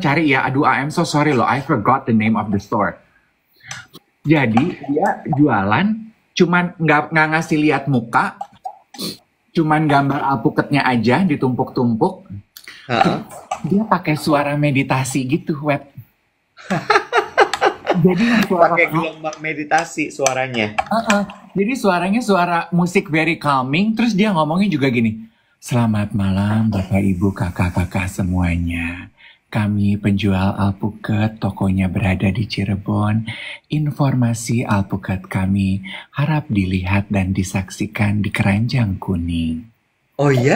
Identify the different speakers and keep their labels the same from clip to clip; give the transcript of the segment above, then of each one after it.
Speaker 1: cari ya, aduh I'm so sorry loh, I forgot the name of the store. Jadi dia jualan, cuman nggak nggak ngasih lihat muka, cuman gambar alpuketnya aja ditumpuk-tumpuk. Uh -huh. Dia pakai suara meditasi gitu web. jadi suara pakai gelombang meditasi suaranya. Uh -uh. Jadi suaranya suara musik very calming. Terus dia ngomongnya juga gini. Selamat malam Bapak Ibu kakak-kakak semuanya. Kami penjual alpukat, tokonya berada di Cirebon. Informasi alpukat kami harap dilihat dan disaksikan di keranjang kuning. Oh ya?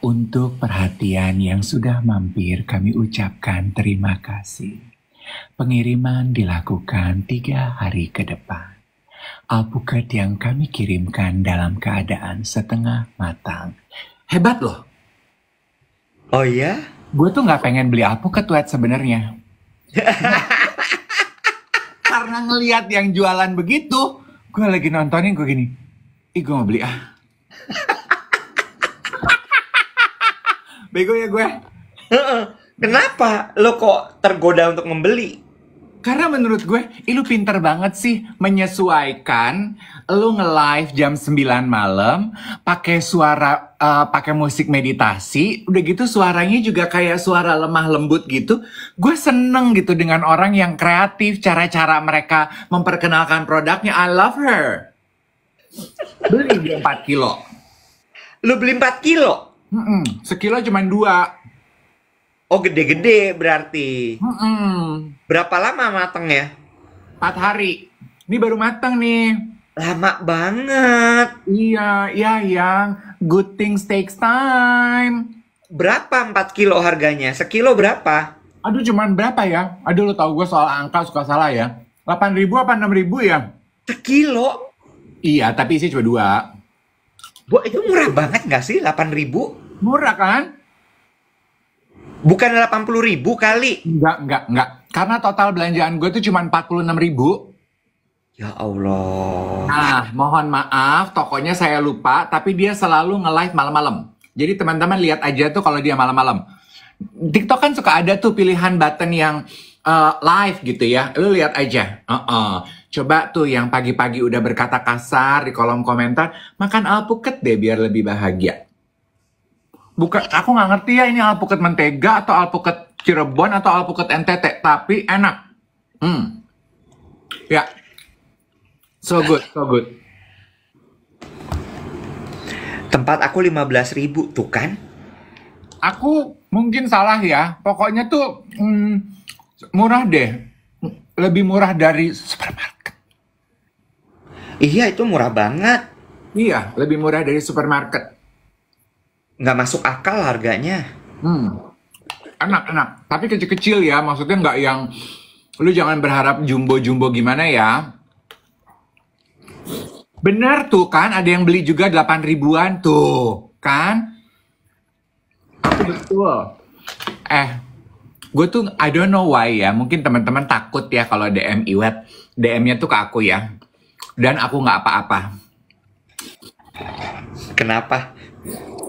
Speaker 1: Untuk perhatian yang sudah mampir, kami ucapkan terima kasih. Pengiriman dilakukan tiga hari ke depan. Alpukat yang kami kirimkan dalam keadaan setengah matang. Hebat loh. Oh ya? gue tuh nggak pengen beli alpukat sebenarnya karena ngelihat yang jualan begitu gue lagi nontonin gue gini ih gue mau beli ah bego ya gue kenapa lo kok tergoda untuk membeli karena menurut gue, lu pinter banget sih menyesuaikan lu nge-live jam 9 malam pakai suara uh, pakai musik meditasi, udah gitu suaranya juga kayak suara lemah lembut gitu. Gue seneng gitu dengan orang yang kreatif cara-cara mereka memperkenalkan produknya. I love her. Beli 4 kilo. Lu beli 4 kilo? Mm -mm, sekilo cuma dua Oh gede-gede berarti. Mm -mm. Berapa lama mateng ya? Empat hari. Ini baru mateng nih. Lama banget. Iya, iya yang good things takes time. Berapa empat kilo harganya? Sekilo berapa? Aduh cuman berapa ya? Aduh lu tau gue soal angka suka salah ya. 8 ribu apa 6 ribu ya? Sekilo? Iya, tapi isi cuma dua. Bu, itu murah banget gak sih 8 ribu? Murah kan? Bukan 80 ribu kali. Enggak, enggak, enggak. Karena total belanjaan gue tuh cuma 46 ribu. Ya Allah. Nah, mohon maaf, tokonya saya lupa, tapi dia selalu nge-live malam-malam. Jadi teman-teman lihat aja tuh kalau dia malam-malam. TikTok kan suka ada tuh pilihan button yang uh, live gitu ya. Lu lihat aja. Uh -uh. Coba tuh yang pagi-pagi udah berkata kasar di kolom komentar, makan alpukat deh biar lebih bahagia bukan aku nggak ngerti ya ini alpukat mentega atau alpukat Cirebon atau alpukat NTT tapi enak hmm ya yeah. so good so good tempat aku 15.000 ribu tuh kan aku mungkin salah ya pokoknya tuh hmm, murah deh lebih murah dari supermarket iya itu murah banget iya lebih murah dari supermarket nggak masuk akal harganya. Hmm. Enak enak. Tapi kecil-kecil ya, maksudnya nggak yang lu jangan berharap jumbo-jumbo gimana ya. Bener tuh kan, ada yang beli juga 8 ribuan tuh, kan? Betul. Eh, gue tuh I don't know why ya, mungkin teman-teman takut ya kalau DM Iwet. DM-nya tuh ke aku ya. Dan aku nggak apa-apa. Kenapa?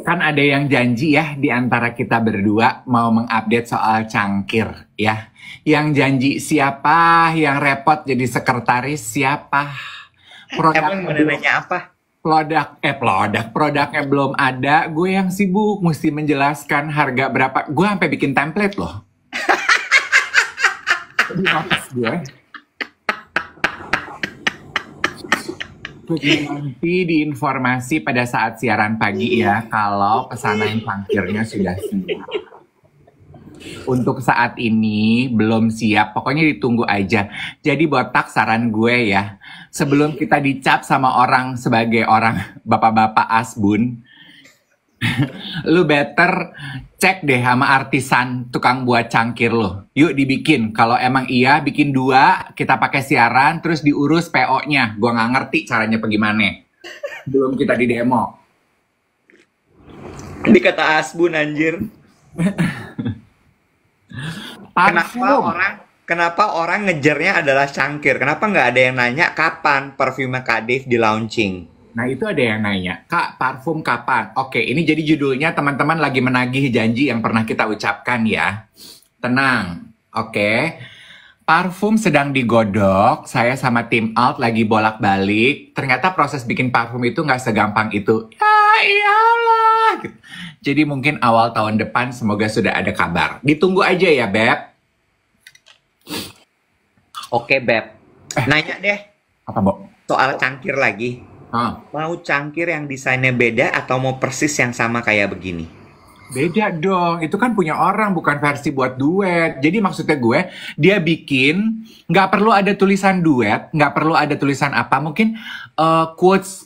Speaker 1: kan ada yang janji ya di antara kita berdua mau mengupdate soal cangkir ya. Yang janji siapa, yang repot jadi sekretaris siapa.
Speaker 2: Produk Emang mau
Speaker 1: apa? Produk, eh produk, produknya belum ada. Gue yang sibuk, mesti menjelaskan harga berapa. Gue sampai bikin template loh. di office gue nanti diinformasi pada saat siaran pagi ya iya. kalau pesanan pangkirnya sudah siap. Untuk saat ini belum siap, pokoknya ditunggu aja. Jadi botak saran gue ya, sebelum iya. kita dicap sama orang sebagai orang bapak-bapak asbun, lu better cek deh sama artisan tukang buat cangkir lo. Yuk dibikin. Kalau emang iya, bikin dua, kita pakai siaran, terus diurus PO-nya. Gua nggak ngerti caranya bagaimana. Belum kita di demo. Dikata Asbun anjir. kenapa orang kenapa orang ngejarnya adalah cangkir? Kenapa nggak ada yang nanya kapan perfume Kadif di launching? Nah itu ada yang nanya, Kak parfum kapan? Oke ini jadi judulnya teman-teman lagi menagih janji yang pernah kita ucapkan ya. Tenang, oke. Parfum sedang digodok, saya sama tim Alt lagi bolak-balik. Ternyata proses bikin parfum itu nggak segampang itu. Ya iyalah. Jadi mungkin awal tahun depan semoga sudah ada kabar. Ditunggu aja ya Beb. Oke Beb, eh. nanya deh. Apa Bo? Soal cangkir lagi. Ah. mau cangkir yang desainnya beda atau mau persis yang sama kayak begini? Beda dong, itu kan punya orang bukan versi buat duet. Jadi maksudnya gue, dia bikin nggak perlu ada tulisan duet, nggak perlu ada tulisan apa. Mungkin uh, quotes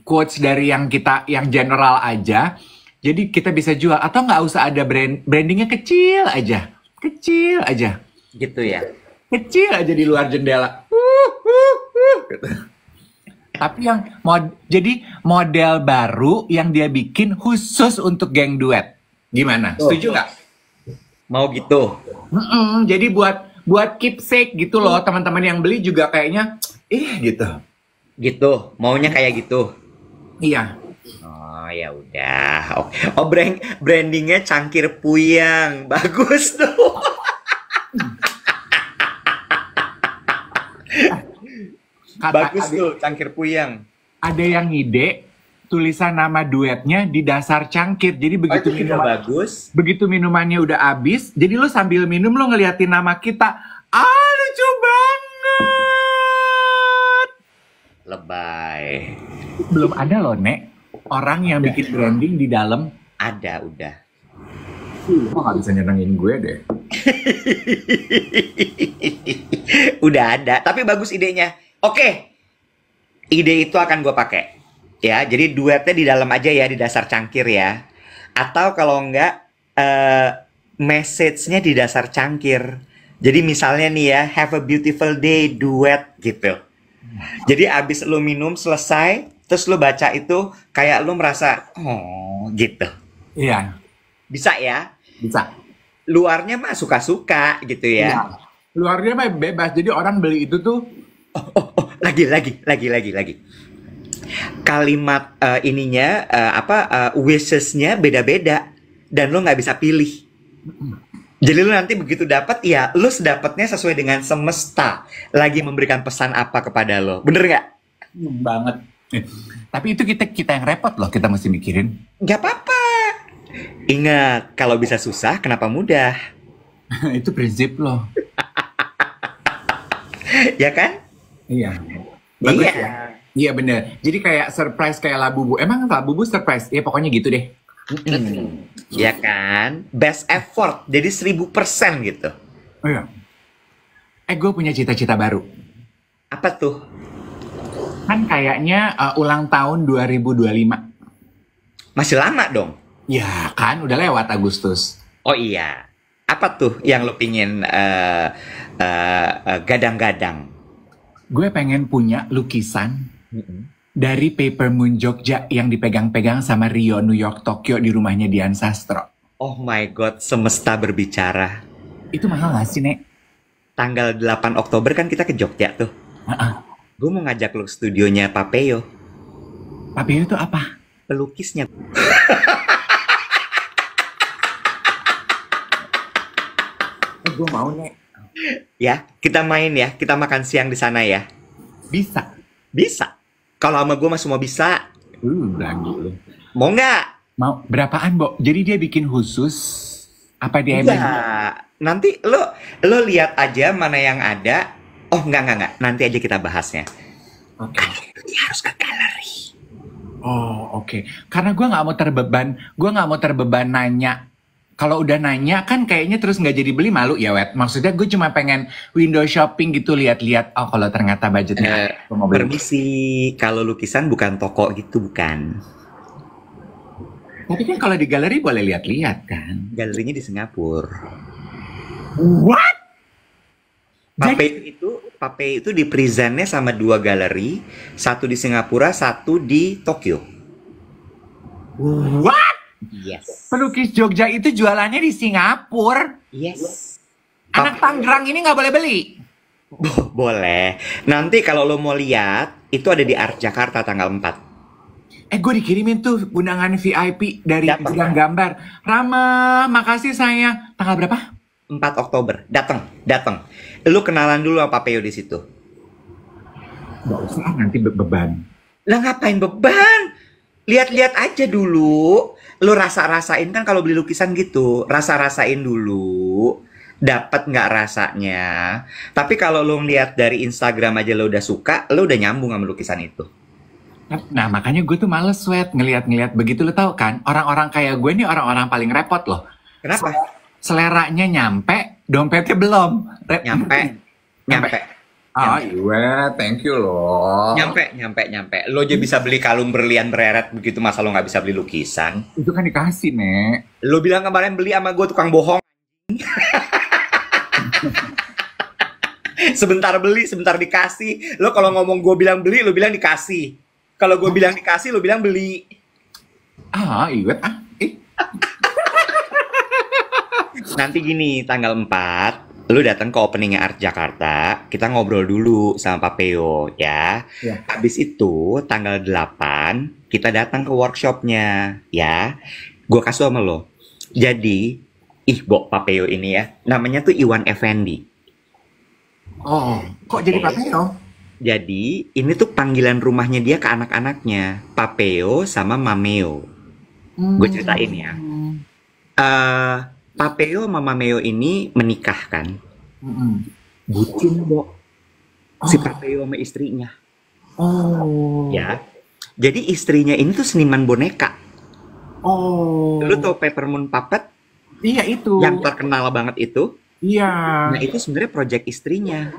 Speaker 1: quotes dari yang kita yang general aja. Jadi kita bisa jual atau nggak usah ada brand brandingnya kecil aja, kecil aja. Gitu ya. Kecil aja di luar jendela. Uh, uh, uh tapi yang mod jadi model baru yang dia bikin khusus untuk geng duet. Gimana? Setuju nggak? Mau gitu. Mm -mm, jadi buat buat keepsake gitu loh, hmm. teman-teman yang beli juga kayaknya ih gitu. Gitu, maunya kayak gitu. Iya. Oh ya udah. Oh, oh brand brandingnya cangkir puyang, bagus tuh. kata, bagus ada, tuh cangkir puyang ada yang ngide tulisan nama duetnya di dasar cangkir jadi oh, begitu oh, minuman bagus begitu minumannya udah habis jadi lu sambil minum lu ngeliatin nama kita ah lucu banget lebay belum ada loh nek orang yang ada. bikin branding di dalam ada udah Lu gak bisa nyenengin gue deh. Udah ada, tapi bagus idenya. Oke, ide itu akan gue pakai. Ya, jadi duetnya di dalam aja ya, di dasar cangkir ya. Atau kalau enggak, uh, message-nya di dasar cangkir. Jadi misalnya nih ya, have a beautiful day, duet gitu. Jadi abis lu minum selesai, terus lu baca itu kayak lu merasa, oh gitu. Iya. Bisa ya? Bisa. Luarnya mah suka-suka gitu ya. Iya. Luarnya mah bebas, jadi orang beli itu tuh oh, oh, oh, lagi, lagi, lagi, lagi, lagi. Kalimat uh, ininya uh, apa uh, wishesnya beda-beda dan lo nggak bisa pilih. Jadi lo nanti begitu dapat ya lo sedapatnya sesuai dengan semesta lagi memberikan pesan apa kepada lo. Bener nggak? Hmm, banget. tapi itu kita kita yang repot loh kita mesti mikirin. Gak apa-apa. Ingat kalau bisa susah kenapa mudah? itu prinsip loh. ya kan? Iya. Bagus iya. ya. Iya bener. Jadi kayak surprise kayak labu Labubu. Emang labu Labubu surprise? Ya pokoknya gitu deh. Iya hmm. kan? Best effort. Jadi seribu persen gitu. Oh, iya. Eh gue punya cita-cita baru. Apa tuh? Kan kayaknya uh, ulang tahun 2025. Masih lama dong? Ya kan, udah lewat Agustus. Oh iya. Apa tuh yang lo pingin uh, uh, uh, gadang-gadang? gue pengen punya lukisan mm -hmm. dari paper moon Jogja yang dipegang-pegang sama Rio New York Tokyo di rumahnya Dian Sastro. Oh my god, semesta berbicara. Itu mahal gak sih, Nek? Tanggal 8 Oktober kan kita ke Jogja tuh. Uh -uh. Gue mau ngajak lu ke studionya Papeo. Papeo itu apa? Pelukisnya. Eh, gue mau, Nek ya, kita main ya, kita makan siang di sana ya. Bisa. Bisa. Kalau sama gue mah semua bisa. Uh, hmm, lagi. Mau nggak? Mau berapaan, Bo? Jadi dia bikin khusus apa dia iya. Enggak. Nanti lo lo lihat aja mana yang ada. Oh, nggak, nggak, nggak. Nanti aja kita bahasnya. Oke. Okay. harus ke galeri. Oh, oke. Okay. Karena gue nggak mau terbeban, gue nggak mau terbeban nanya kalau udah nanya kan kayaknya terus nggak jadi beli malu ya wet maksudnya gue cuma pengen window shopping gitu lihat-lihat oh kalau ternyata budgetnya eh, uh, permisi kalau lukisan bukan toko gitu bukan tapi kan kalau di galeri boleh lihat-lihat kan galerinya di Singapura what Pape itu Pape itu di presentnya sama dua galeri satu di Singapura satu di Tokyo what Yes. Pelukis Jogja itu jualannya di Singapura. Yes. Anak Tangerang ini nggak boleh beli. Bo boleh. Nanti kalau lo mau lihat, itu ada di Art Jakarta tanggal 4. Eh gue dikirimin tuh undangan VIP dari Dateng, gambar. Rama, makasih saya. Tanggal berapa? 4 Oktober. Datang, datang. Lu kenalan dulu sama Papeo di situ. Gak usah nanti be beban. Lah ngapain beban? Lihat-lihat aja dulu lu rasa-rasain kan kalau beli lukisan gitu, rasa-rasain dulu dapat nggak rasanya. Tapi kalau lu ngeliat dari Instagram aja lu udah suka, lu udah nyambung sama lukisan itu. Nah makanya gue tuh males sweat ngeliat-ngeliat begitu lu tau kan orang-orang kayak gue nih orang-orang paling repot loh. Kenapa? Seleranya nyampe, dompetnya belum. Re nyampe. nyampe. nyampe Ah iya, thank you loh. Nyampe, nyampe, nyampe. Lo aja bisa beli kalung berlian bereret begitu masa lo nggak bisa beli lukisan? Itu kan dikasih, Nek. Lo bilang kemarin beli sama gue tukang bohong. sebentar beli, sebentar dikasih. Lo kalau ngomong gue bilang beli, lo bilang dikasih. Kalau gue bilang dikasih, lo bilang beli. Ah, iya. Ah, eh. Nanti gini, tanggal 4 lu datang ke openingnya Art Jakarta, kita ngobrol dulu sama Papeo ya. ya. Habis itu tanggal 8 kita datang ke workshopnya ya. Gue kasih sama lo. Jadi, ih Bok Papeo ini ya, namanya tuh Iwan Effendi. Oh, kok jadi Papeo? Jadi, ini tuh panggilan rumahnya dia ke anak-anaknya, Papeo sama Mameo. Hmm. Gue ceritain ya. Uh, Papeo Mama Meo ini menikah kan? Mm-hmm. Bucin, Bo. Si Papeo sama istrinya. Oh. Ya. Jadi istrinya ini tuh seniman boneka. Oh. Lu tau Peppermint Puppet? Iya itu. Yang terkenal banget itu. Iya. Nah itu sebenarnya project istrinya.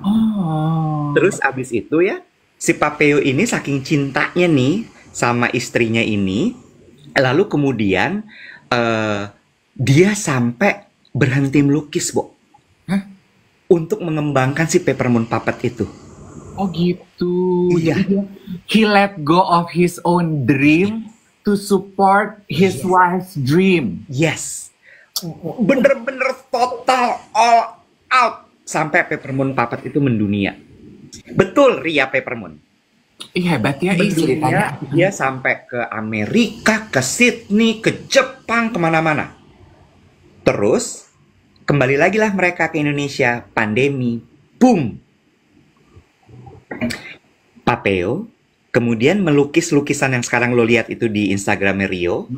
Speaker 1: Oh. Terus abis itu ya, si Papeo ini saking cintanya nih sama istrinya ini, lalu kemudian uh, dia sampai berhenti melukis, bu, Hah? Untuk mengembangkan si Peppermint Puppet itu. Oh gitu. Iya. he let go of his own dream to support his yes. wife's dream. Yes. Bener-bener total all out sampai Peppermint Puppet itu mendunia. Betul Ria Peppermint. Iya hebat ya ceritanya. Dia sampai ke Amerika, ke Sydney, ke Jepang, kemana-mana. Terus, kembali lagi lah mereka ke Indonesia, pandemi, boom. Papeo kemudian melukis lukisan yang sekarang lo lihat itu di Instagram Rio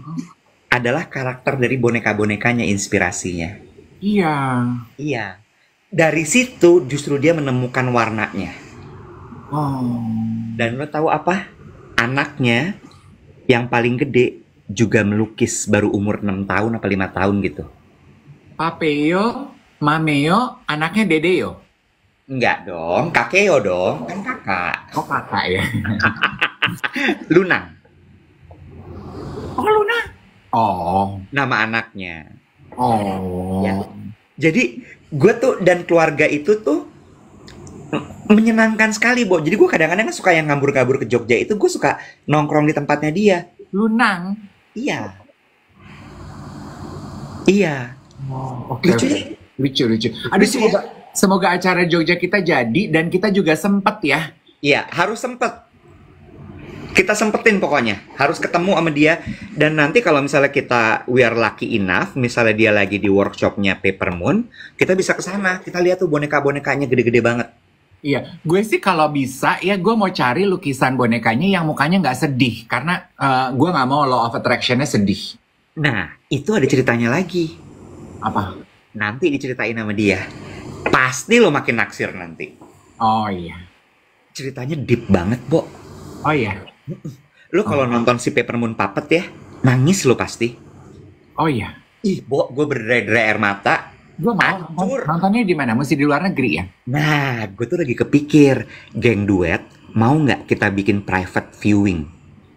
Speaker 1: adalah karakter dari boneka-bonekanya inspirasinya. Iya. Iya. Dari situ justru dia menemukan warnanya. Oh. Dan lo tahu apa? Anaknya yang paling gede juga melukis baru umur 6 tahun apa 5 tahun gitu. Papeyo, Mameyo, anaknya Dedeo? Enggak dong, kakeyo dong. Kan kakak. Oh kakak ya. Luna. Oh Luna. Oh. Nama anaknya. Oh. Ya. Jadi gue tuh dan keluarga itu tuh menyenangkan sekali, Bo. Jadi gue kadang-kadang suka yang ngambur-ngambur ke Jogja itu gue suka nongkrong di tempatnya dia. Lunang. Iya. Iya. Oh, okay, lucu, ya lucu, lucu. Aduh, lucu, ya? semoga, ya? semoga acara Jogja kita jadi dan kita juga sempet ya. Iya, harus sempet. Kita sempetin pokoknya, harus ketemu sama dia. Dan nanti kalau misalnya kita we are lucky enough, misalnya dia lagi di workshopnya Paper Moon, kita bisa ke sana. Kita lihat tuh boneka-bonekanya gede-gede banget. Iya, gue sih kalau bisa ya gue mau cari lukisan bonekanya yang mukanya nggak sedih karena uh, gue nggak mau law of attractionnya sedih. Nah, itu ada ceritanya lagi. Apa? Nanti diceritain sama dia. Pasti lo makin naksir nanti. Oh iya. Ceritanya deep banget, Bo. Oh iya. Lo kalau oh. nonton si paper moon Puppet ya, nangis lo pasti. Oh iya. Ih, Bo, gue berderai-derai air mata. Gue mau nontonnya di mana? Mesti di luar negeri ya? Nah, gue tuh lagi kepikir, geng duet, mau nggak kita bikin private viewing?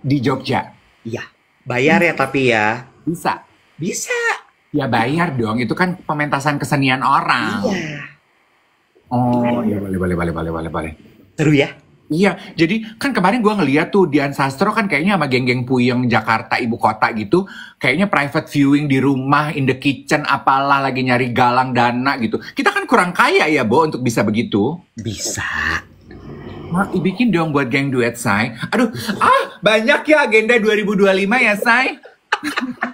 Speaker 1: Di Jogja? Iya. Bayar hmm. ya tapi ya. Bisa. Bisa. Ya bayar dong, itu kan pementasan kesenian orang. Iya. Oh, iya boleh boleh boleh boleh boleh boleh. Seru ya? Iya, jadi kan kemarin gue ngeliat tuh Dian Sastro kan kayaknya sama geng-geng Puyeng Jakarta ibu kota gitu, kayaknya private viewing di rumah, in the kitchen, apalah lagi nyari galang dana gitu. Kita kan kurang kaya ya, Bo, untuk bisa begitu. Bisa. Mak, bikin dong buat geng duet, Say. Aduh, ah banyak ya agenda 2025 ya, Say.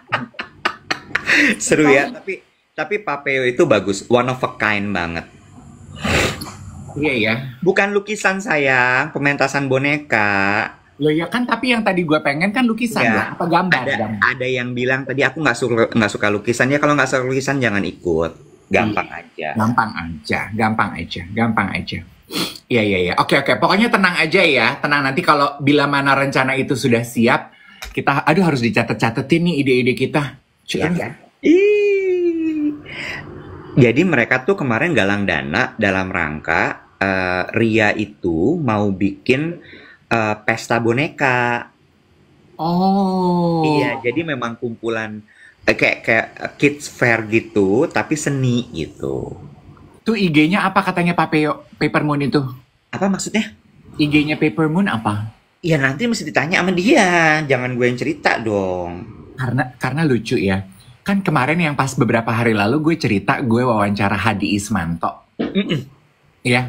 Speaker 1: seru ya tapi tapi papeo itu bagus one of a kind banget iya ya bukan lukisan sayang pementasan boneka lo ya kan tapi yang tadi gue pengen kan lukisan iya. ya apa gambar ada, gambar. ada yang bilang tadi aku nggak suka nggak suka lukisan ya kalau nggak suka lukisan jangan ikut gampang iya. aja gampang aja gampang aja gampang aja Iya iya iya. Oke oke. Pokoknya tenang aja ya. Tenang nanti kalau bila mana rencana itu sudah siap, kita aduh harus dicatat-catatin nih ide-ide kita. Cuan iya. kan? Ih. Jadi mereka tuh kemarin galang dana dalam rangka uh, Ria itu mau bikin uh, pesta boneka. Oh. Iya, jadi memang kumpulan uh, kayak kayak kids fair gitu, tapi seni gitu. Itu IG-nya apa katanya Pak Peo, Paper Moon itu? Apa maksudnya? IG-nya Paper Moon apa? Ya nanti mesti ditanya sama dia, jangan gue yang cerita dong karena karena lucu ya. Kan kemarin yang pas beberapa hari lalu gue cerita gue wawancara Hadi Ismanto. ya.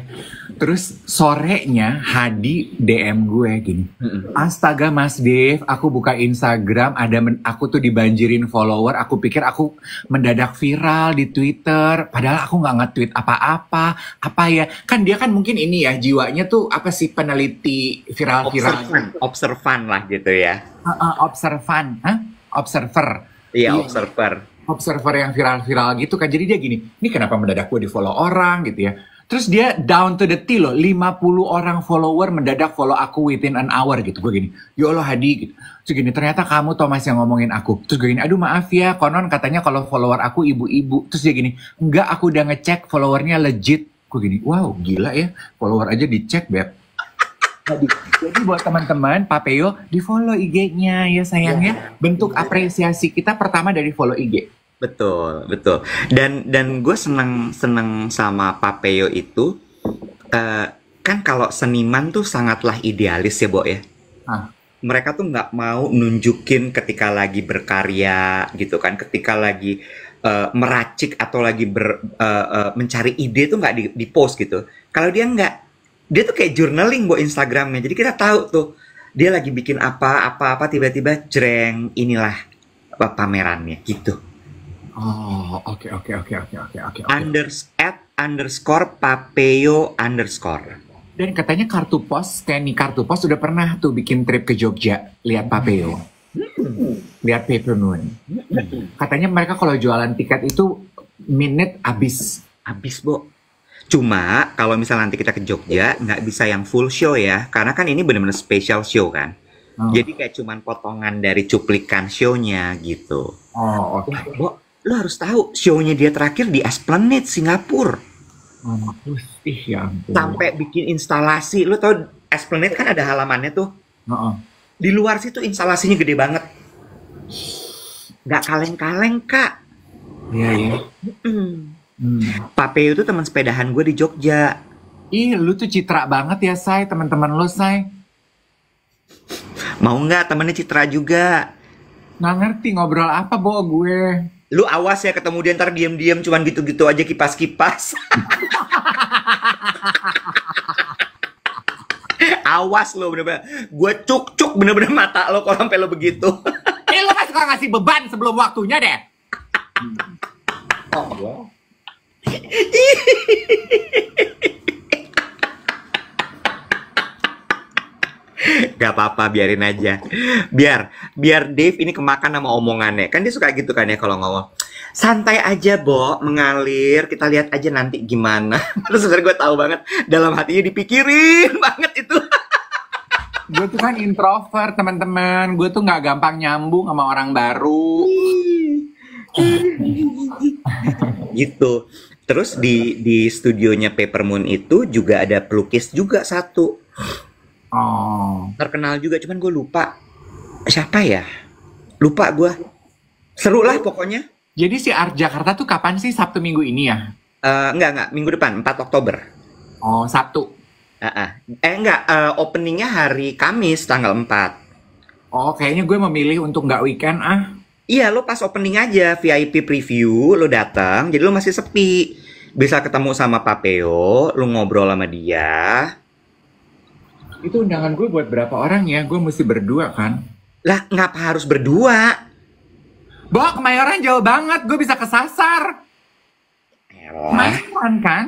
Speaker 1: Terus sorenya Hadi DM gue gini. Astaga Mas Dev, aku buka Instagram ada men aku tuh dibanjirin follower, aku pikir aku mendadak viral di Twitter, padahal aku nggak nge-tweet apa-apa. Apa ya? Kan dia kan mungkin ini ya jiwanya tuh apa sih peneliti viral-viral observan, observan lah gitu ya. Uh, uh, observan, huh? observer. Iya, observer. Observer yang viral-viral gitu kan. Jadi dia gini, ini kenapa mendadak gue di follow orang gitu ya. Terus dia down to the T loh, 50 orang follower mendadak follow aku within an hour gitu. Gue gini, ya Allah Hadi gitu. Terus gini, ternyata kamu Thomas yang ngomongin aku. Terus gue gini, aduh maaf ya, konon katanya kalau follower aku ibu-ibu. Terus dia gini, enggak aku udah ngecek followernya legit. Gue gini, wow gila ya, follower aja dicek beb. Jadi, jadi buat teman-teman, Papeo di follow IG-nya ya sayangnya. Ya. Bentuk apresiasi kita pertama dari follow IG. Betul, betul. Dan dan gue seneng seneng sama Papeo itu. Uh, kan kalau seniman tuh sangatlah idealis ya, Bo ya. Ah. Mereka tuh nggak mau nunjukin ketika lagi berkarya gitu kan, ketika lagi uh, meracik atau lagi ber, uh, uh, mencari ide tuh nggak di, di post gitu. Kalau dia nggak, dia tuh kayak journaling buat Instagramnya jadi kita tahu tuh dia lagi bikin apa apa apa tiba-tiba jreng inilah pamerannya gitu oh oke oke oke oke oke oke unders at underscore papeo underscore dan katanya kartu pos Kenny kartu pos udah pernah tuh bikin trip ke Jogja lihat papeo hmm. lihat paper moon hmm. katanya mereka kalau jualan tiket itu minute abis abis, bu Cuma kalau misal nanti kita ke Jogja nggak bisa yang full show ya, karena kan ini benar-benar special show kan. Oh. Jadi kayak cuman potongan dari cuplikan shownya gitu. Oh, oke. Okay. Bo, lo harus tahu shownya dia terakhir di Esplanade Singapura. Oh, hmm, sih ya Sampai bikin instalasi, lo tau Esplanade kan ada halamannya tuh. Oh, oh. Di luar situ instalasinya gede banget. Nggak kaleng-kaleng kak. Iya, yeah, iya. Yeah. Mm -mm Hmm. Pak itu teman sepedahan gue di Jogja. Ih, lu tuh citra banget ya, Say. Teman-teman lu, Say. Mau nggak temennya Citra juga? Nggak ngerti ngobrol apa, Bo, gue. Lu awas ya ketemu dia ntar diem-diem cuman gitu-gitu aja kipas-kipas. awas lo bener-bener. Gue cuk-cuk bener-bener mata lo kalau sampai lo begitu. eh, lo kan suka ngasih beban sebelum waktunya deh. Hmm. oh, wow. Gak apa-apa, biarin aja. Biar, biar Dave ini kemakan sama omongannya. Kan dia suka gitu kan ya kalau ngomong. Santai aja, Bo, mengalir. Kita lihat aja nanti gimana. Terus sebenernya gue tau banget, dalam hatinya dipikirin banget itu. gue tuh kan introvert, teman-teman. Gue tuh gak gampang nyambung sama orang baru. gitu. Terus di di studionya Paper Moon itu juga ada pelukis juga satu. Oh. Terkenal juga, cuman gue lupa siapa ya. Lupa gue. Seru lah pokoknya. Jadi si Art Jakarta tuh kapan sih Sabtu Minggu ini ya? Uh, enggak enggak minggu depan 4 Oktober. Oh Sabtu. Uh, uh. Eh enggak uh, openingnya hari Kamis tanggal 4 Oh kayaknya gue memilih untuk nggak weekend ah. Iya, lo pas opening aja VIP preview, lo datang, jadi lo masih sepi. Bisa ketemu sama Papeo, lo ngobrol sama dia. Itu undangan gue buat berapa orang ya? Gue mesti berdua kan? Lah, ngapa harus berdua? Bo, Kemayoran jauh banget, gue bisa kesasar. Elah. Kemayoran kan?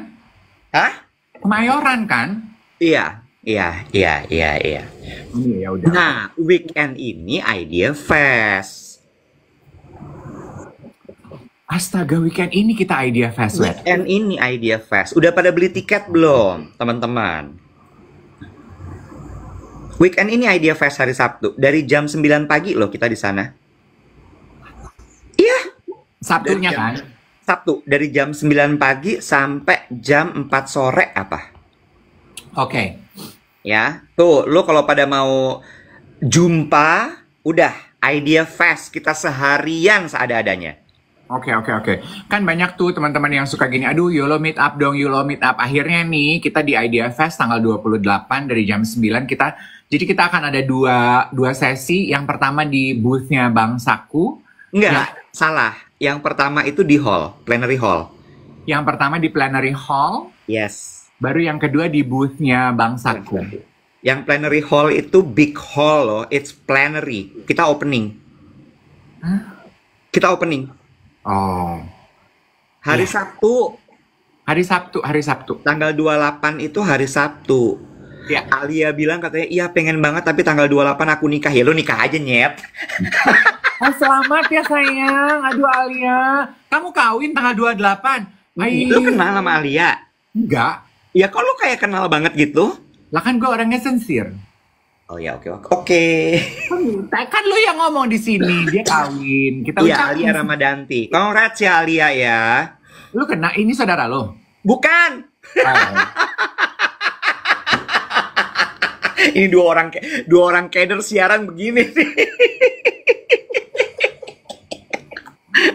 Speaker 1: Hah? Kemayoran kan? Iya, iya, iya, iya, iya. iya ya nah, weekend ini idea fest. Astaga, weekend ini kita Idea Fest. Weekend man. ini Idea Fest. Udah pada beli tiket belum, teman-teman? Weekend ini Idea Fest hari Sabtu. Dari jam 9 pagi loh kita di sana. Iya. Sabtunya kan? Sabtu. Dari jam 9 pagi sampai jam 4 sore apa? Oke. Okay. Ya. Tuh, lo kalau pada mau jumpa, udah. Idea Fest. Kita seharian seada-adanya. Oke okay, oke okay, oke. Okay. Kan banyak tuh teman-teman yang suka gini, aduh YOLO meet up dong, YOLO meet up. Akhirnya nih kita di Idea Fest tanggal 28 dari jam 9 kita jadi kita akan ada dua dua sesi. Yang pertama di boothnya Bang Saku. Enggak, salah. Yang pertama itu di hall, plenary hall. Yang pertama di plenary hall. Yes. Baru yang kedua di boothnya Bang Saku. Yang plenary hall itu big hall loh, it's plenary. Kita opening. Huh? Kita opening Oh. Hari ya. Sabtu. Hari Sabtu, hari Sabtu. Tanggal 28 itu hari Sabtu. Ya. Alia bilang katanya, iya pengen banget tapi tanggal 28 aku nikah. Ya lu nikah aja nyet. oh selamat ya sayang. Aduh Alia. Kamu kawin tanggal 28. Hai. Iya. Lu kenal sama Alia? Enggak. Ya kok lu kayak kenal banget gitu? Lah kan gue orangnya sensir. Oh ya, oke oke. Oke. Kan lu yang ngomong di sini, dia kawin. Kita ya, Alia Ramadanti. Congrats ya Alia ya. Lu kena ini saudara lo? Bukan. Oh. ini dua orang dua orang keder siaran begini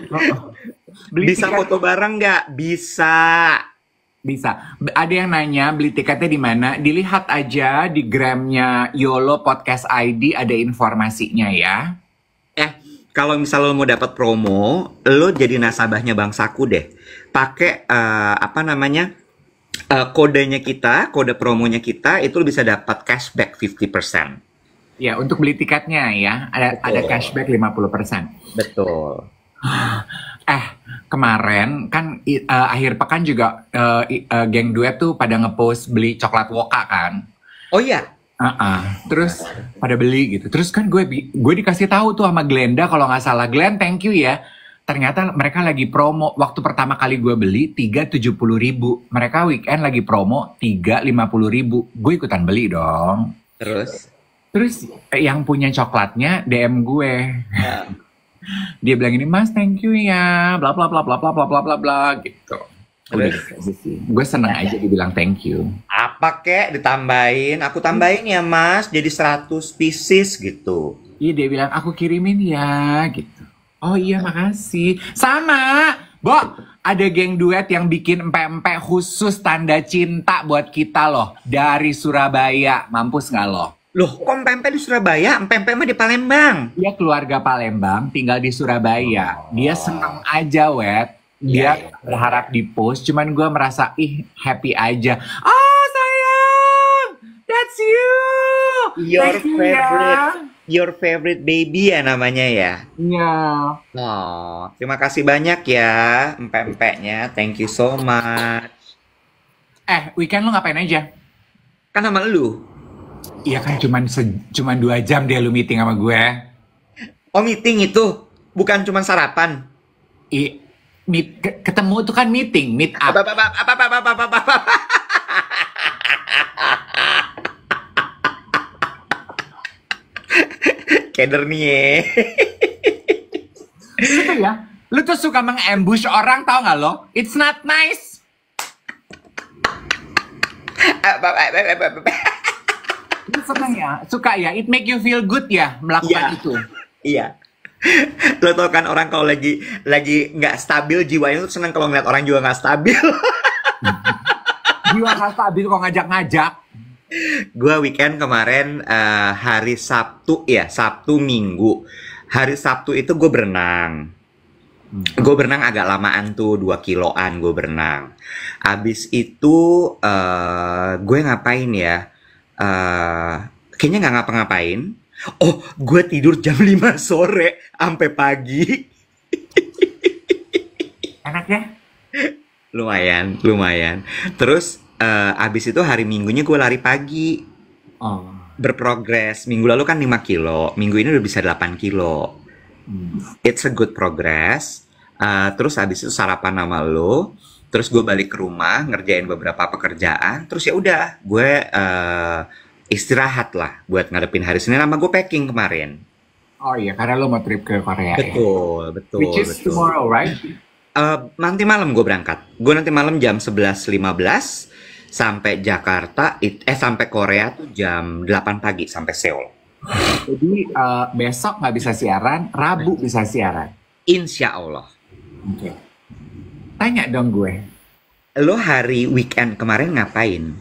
Speaker 1: oh, oh. Bisa foto bareng nggak? Bisa. Bisa. Ada yang nanya beli tiketnya di mana? Dilihat aja di gramnya Yolo Podcast ID ada informasinya ya. Eh, kalau misal lo mau dapat promo, lo jadi nasabahnya Bang Saku deh. Pakai uh, apa namanya? Uh, kodenya kita, kode promonya kita itu lo bisa dapat cashback 50%. Ya, untuk beli tiketnya ya, ada ada cashback 50%. Betul. Ah, Eh, kemarin kan uh, akhir pekan juga uh, uh, geng duet tuh pada ngepost beli coklat woka kan. Oh iya. Uh -uh. Terus pada beli gitu. Terus kan gue gue dikasih tahu tuh sama Glenda kalau nggak salah Glenda thank you ya. Ternyata mereka lagi promo waktu pertama kali gue beli tiga tujuh puluh ribu. Mereka weekend lagi promo tiga lima puluh ribu. Gue ikutan beli dong. Terus? Terus yang punya coklatnya DM gue. ya dia bilang ini mas thank you ya bla bla bla bla bla bla bla bla bla gitu udah gitu gue seneng aja dibilang thank you apa kek ditambahin aku tambahin ya mas jadi 100 pieces gitu iya dia bilang aku kirimin ya gitu oh iya makasih sama Bo, ada geng duet yang bikin empe-empe khusus tanda cinta buat kita loh. Dari Surabaya. Mampus nggak loh? Loh, kok pempek di Surabaya? Pempek mah di Palembang. Dia keluarga Palembang, tinggal di Surabaya. Dia oh. senang aja, Wet. Dia yeah, yeah. berharap di post, cuman gue merasa, ih, happy aja. Oh, sayang! That's you! Your Thank favorite. Ya. Your favorite baby ya namanya ya? Iya. Yeah. Oh, terima kasih banyak ya, pempeknya. Thank you so much. Eh, weekend lu ngapain aja? Kan sama lu. Iya kan cuman cuman dua jam dia lu meeting sama gue. Oh meeting itu bukan cuman sarapan. I meet, ke, ketemu itu kan meeting, meet up. Apa apa apa apa apa apa apa. apa. Keder nih ya. Lu tuh ya, lu tuh suka mengembush orang tau gak lo? It's not nice. apa apa apa apa. apa. Lu seneng ya? Suka ya? It make you feel good ya melakukan yeah. itu? Iya. yeah. Lo tau kan orang kalau lagi lagi nggak stabil jiwanya tuh seneng kalau ngeliat orang juga nggak stabil. Jiwa nggak stabil kok ngajak-ngajak. Gue weekend kemarin uh, hari Sabtu ya Sabtu Minggu hari Sabtu itu gue berenang. Hmm. Gue berenang agak lamaan tuh 2 kiloan gue berenang. Abis itu uh, eh, gue ngapain ya? Eh, kayaknya nggak ngapa-ngapain. Oh, gue tidur jam 5 sore sampai pagi. Enak ya? Lumayan, lumayan. Terus uh, abis itu hari minggunya gue lari pagi. Oh. Berprogres. Minggu lalu kan 5 kilo, minggu ini udah bisa 8 kilo. Hmm. It's a good progress. Uh, terus abis itu sarapan sama lo terus gue balik ke rumah ngerjain beberapa pekerjaan terus ya udah gue uh, istirahat lah buat ngadepin hari Senin sama gue packing kemarin oh iya karena lo mau trip ke Korea ya? betul ya? betul which is betul. tomorrow right uh, nanti malam gue berangkat gue nanti malam jam 11.15 sampai Jakarta eh sampai Korea tuh jam 8 pagi sampai Seoul jadi uh, besok nggak bisa siaran Rabu nah. bisa siaran Insya Allah okay. Tanya dong gue. Lo hari weekend kemarin ngapain?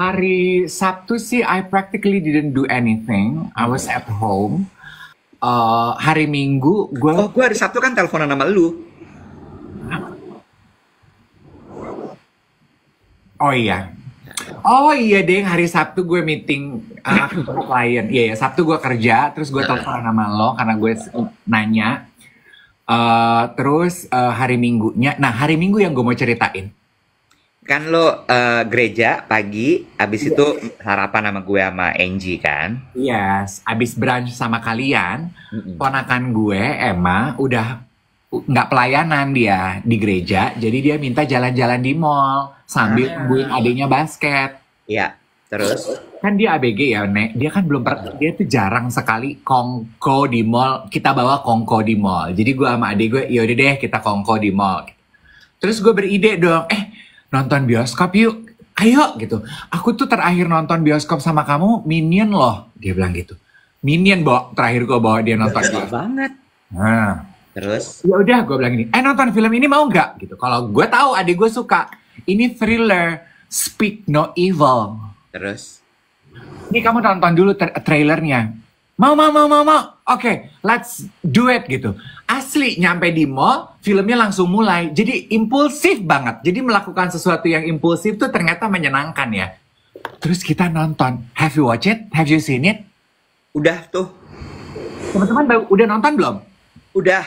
Speaker 1: Hari Sabtu sih I practically didn't do anything. I was at home. Uh, hari Minggu gue Oh, gue hari Sabtu kan teleponan sama lu. Oh iya. Oh iya deh, hari Sabtu gue meeting uh, klien. Iya yeah, yeah. Sabtu gue kerja, terus gue telepon sama lo karena gue nanya Uh, terus uh, hari Minggunya, nah hari Minggu yang gue mau ceritain. Kan lo uh, gereja pagi, abis yes. itu iya. sarapan sama gue sama Angie kan? Yes, abis brunch sama kalian, mm-hmm. ponakan gue Emma udah nggak pelayanan dia di gereja, jadi dia minta jalan-jalan di mall sambil ah. nungguin adiknya basket. Iya. Yeah. Terus kan dia ABG ya, Nek. Dia kan belum pernah, dia tuh jarang sekali kongko di mall. Kita bawa kongko di mall. Jadi gue sama adik gue, yaudah deh kita kongko di mall. Terus gue beride dong, eh nonton bioskop yuk. Ayo gitu. Aku tuh terakhir nonton bioskop sama kamu Minion loh. Dia bilang gitu. Minion bawa terakhir gue bawa dia nonton. Gila banget. Nah. Terus? Ya udah gue bilang ini, eh nonton film ini mau nggak gitu. Kalau gue tahu adik gue suka. Ini thriller. Speak No Evil. Terus? Ini kamu nonton dulu tra trailernya. Mau, mau, mau, mau, mau. Oke, okay, let's do it gitu. Asli nyampe di mall, filmnya langsung mulai. Jadi impulsif banget. Jadi melakukan sesuatu yang impulsif tuh ternyata menyenangkan ya. Terus kita nonton. Have you watched it? Have you seen it? Udah tuh. Teman-teman udah nonton belum? Udah.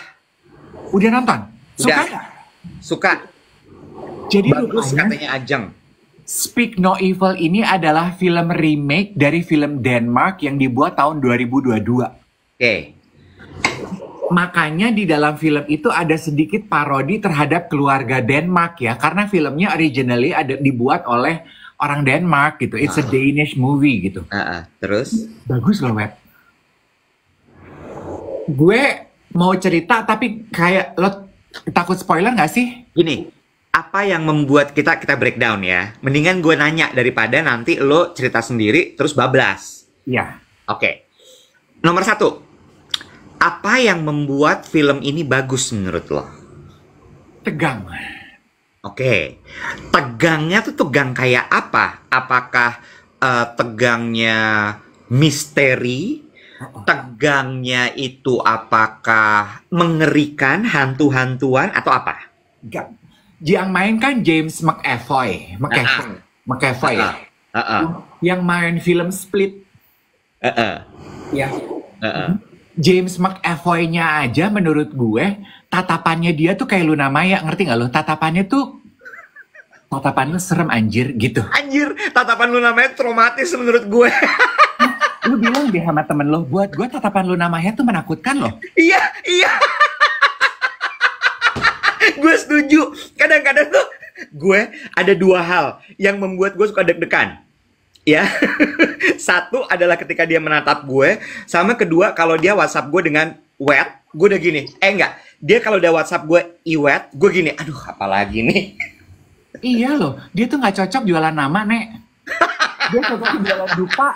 Speaker 1: Udah nonton? Suka? Udah. Suka. Jadi Bagus katanya Ajeng. Speak No Evil ini adalah film remake dari film Denmark yang dibuat tahun 2022. Oke. Okay. Makanya di dalam film itu ada sedikit parodi terhadap keluarga Denmark ya, karena filmnya originally ada dibuat oleh orang Denmark gitu. It's uh a ah. Danish movie gitu. Uh -uh. Terus? Bagus loh, Web. Gue mau cerita tapi kayak lo takut spoiler gak sih? Gini, apa yang membuat kita kita breakdown ya? Mendingan gue nanya daripada nanti lo cerita sendiri terus bablas. Iya. Oke. Okay. Nomor satu, apa yang membuat film ini bagus menurut lo? Tegang. Oke. Okay. Tegangnya tuh tegang kayak apa? Apakah uh, tegangnya misteri? Uh-uh. Tegangnya itu apakah mengerikan hantu-hantuan atau apa? Gak yang main kan James McAvoy, McAvoy, uh-uh. McAvoy uh-uh. ya. Uh-uh. Yang main film Split. Uh-uh. Ya. Uh-uh. James McAvoy-nya aja menurut gue tatapannya dia tuh kayak Luna Maya, ngerti nggak lo? Tatapannya tuh tatapan lu serem anjir gitu. Anjir, tatapan Luna Maya traumatis menurut gue. lu bilang deh sama temen lo, buat gue tatapan Luna Maya tuh menakutkan loh. iya, iya gue setuju. Kadang-kadang tuh gue ada dua hal yang membuat gue suka deg-degan. Ya, satu adalah ketika dia menatap gue, sama kedua kalau dia WhatsApp gue dengan wet, gue udah gini. Eh enggak, dia kalau udah WhatsApp gue iwet, gue gini. Aduh, apalagi nih. Iya loh, dia tuh nggak cocok jualan nama, Nek. Dia cocok jualan dupa.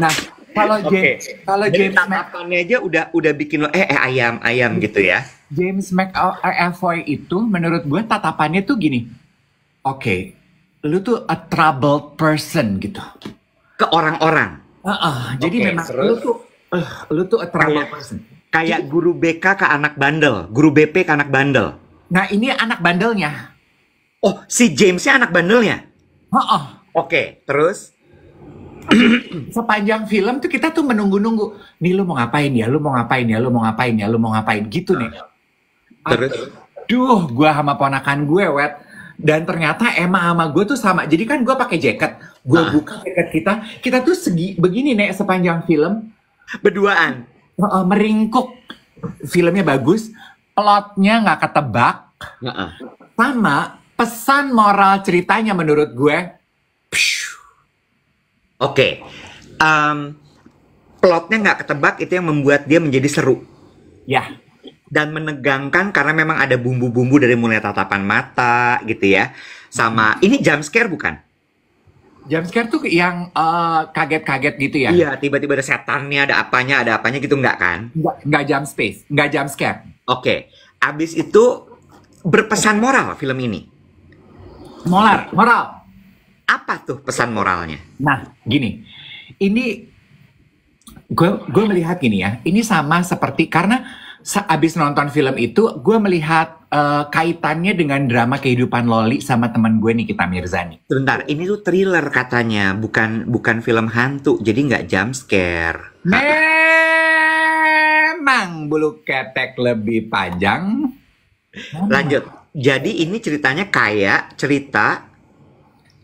Speaker 1: Nah, kalau okay. James, kalau James tatapannya aja udah udah bikin lo eh, eh ayam ayam gitu ya. James McAvoy oh, eh, itu menurut gue tatapannya tuh gini. Oke, okay, lu tuh a troubled person gitu. Ke orang-orang. Uh, uh, jadi memang terus. lu tuh uh, lu tuh a troubled kayak, person. Kayak jadi, guru BK ke anak bandel, guru BP ke anak bandel. Nah, ini anak bandelnya. Oh, si Jamesnya anak bandelnya? Heeh. Uh Oke, okay, terus sepanjang film tuh kita tuh menunggu-nunggu. Nih lu mau ngapain ya? Lu mau ngapain ya? Lu mau ngapain ya? Lu mau ngapain gitu nih. Terus duh gue sama ponakan gue wet dan ternyata emang sama gue tuh sama jadi kan gue pakai jaket gue ah. buka jaket kita kita tuh segi begini nek sepanjang film berduaan uh, meringkuk filmnya bagus plotnya nggak ketebak uh -uh. sama pesan moral ceritanya menurut gue Oke, okay. um, plotnya nggak ketebak itu yang membuat dia menjadi seru. Ya. Dan menegangkan karena memang ada bumbu-bumbu dari mulai tatapan mata gitu ya. Sama ini jump scare bukan? Jump scare tuh yang kaget eh, kaget-kaget gitu ya? Iya, tiba-tiba ada setannya, ada apanya, ada apanya gitu nggak kan? Nggak, nggak jump space, nggak jump scare. Oke, okay. abis itu berpesan moral film ini. Moral, moral. Apa tuh pesan moralnya? Nah, gini. Ini gue melihat gini ya. Ini sama seperti karena habis nonton film itu gue melihat uh, kaitannya dengan drama kehidupan Loli sama teman gue nih kita Mirzani. Sebentar, ini tuh thriller katanya, bukan bukan film hantu, jadi nggak jump scare. Memang bulu ketek lebih panjang. Lanjut. Jadi ini ceritanya kayak cerita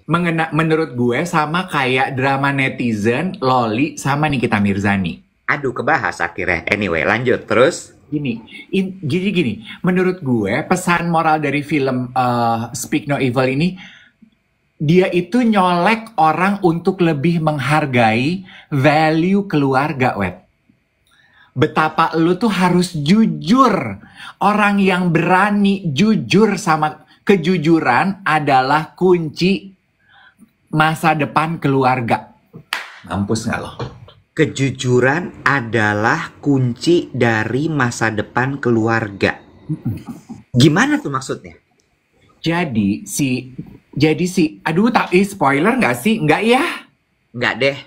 Speaker 1: mengena, menurut gue sama kayak drama netizen Loli sama Nikita Mirzani. Aduh, kebahas akhirnya. Anyway, lanjut terus. Gini, in, gini gini, menurut gue pesan moral dari film uh, Speak No Evil ini dia itu nyolek orang untuk lebih menghargai value keluarga, wet betapa lu tuh harus jujur. Orang yang berani jujur sama kejujuran adalah kunci masa depan keluarga. Mampus nggak loh? Kejujuran adalah kunci dari masa depan keluarga. Gimana tuh maksudnya? Jadi si, jadi si, aduh tapi spoiler nggak sih? Nggak ya? Nggak deh.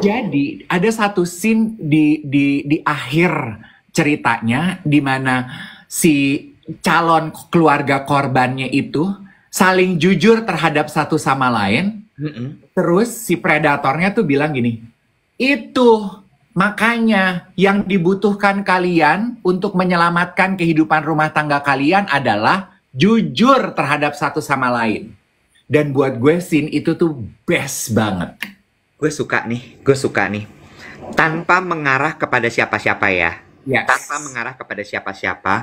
Speaker 1: Jadi ada satu scene di di di akhir ceritanya di mana si calon keluarga korbannya itu saling jujur terhadap satu sama lain. Mm-mm. Terus si predatornya tuh bilang gini, itu makanya yang dibutuhkan kalian untuk menyelamatkan kehidupan rumah tangga kalian adalah jujur terhadap satu sama lain. Dan buat gue sin itu tuh best banget. Gue suka nih, gue suka nih. Tanpa mengarah kepada siapa-siapa ya yes. tanpa mengarah kepada siapa-siapa.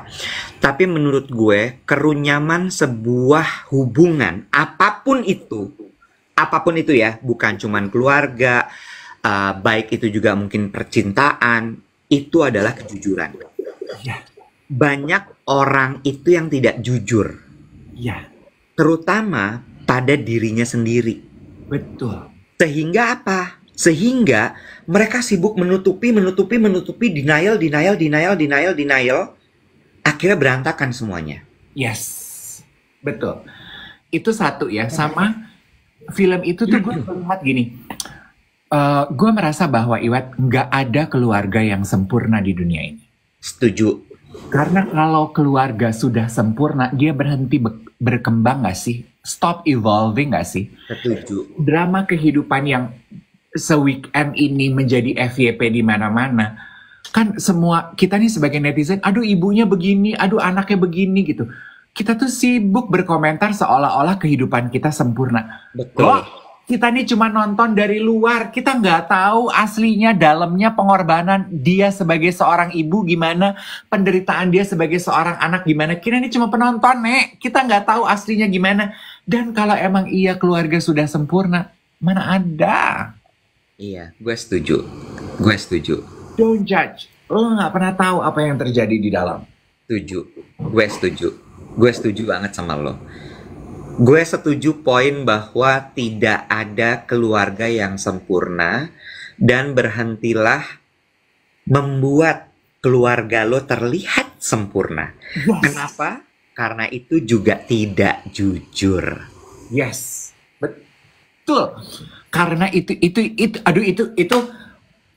Speaker 1: Tapi menurut gue, kerunyaman sebuah hubungan apapun itu, apapun itu ya, bukan cuman keluarga, uh, baik itu juga mungkin percintaan, itu adalah kejujuran. Yeah. Banyak orang itu yang tidak jujur. Yeah. Terutama pada dirinya sendiri. Betul. Sehingga apa? Sehingga mereka sibuk menutupi, menutupi, menutupi, denial, denial, denial, denial, denial. Akhirnya berantakan semuanya. Yes, betul. Itu satu ya, sama film itu tuh gue melihat gini. Uh, eh, gue merasa bahwa Iwet nggak ada keluarga yang sempurna di dunia ini. Setuju. Karena kalau keluarga sudah sempurna, dia berhenti be berkembang nggak sih? Stop evolving nggak sih? Setuju. Drama kehidupan yang se-weekend ini menjadi FYP di mana-mana, kan semua kita nih sebagai netizen, aduh ibunya begini, aduh anaknya begini gitu. Kita tuh sibuk berkomentar seolah-olah kehidupan kita sempurna. Betul. Loh, kita nih cuma nonton dari luar, kita nggak tahu aslinya dalamnya pengorbanan dia sebagai seorang ibu gimana, penderitaan dia sebagai seorang anak gimana. Kita nih cuma penonton, Nek. Kita nggak tahu aslinya gimana. Dan kalau emang iya keluarga sudah sempurna, mana ada Iya, gue setuju. Gue setuju. Don't judge. Lo nggak pernah tahu apa yang terjadi di dalam. Setuju. Gue setuju. Gue setuju banget sama lo. Gue setuju poin bahwa tidak ada keluarga yang sempurna dan berhentilah membuat keluarga lo terlihat sempurna. Yes. Kenapa? Karena itu juga tidak jujur. Yes. Betul. Karena itu itu itu aduh itu itu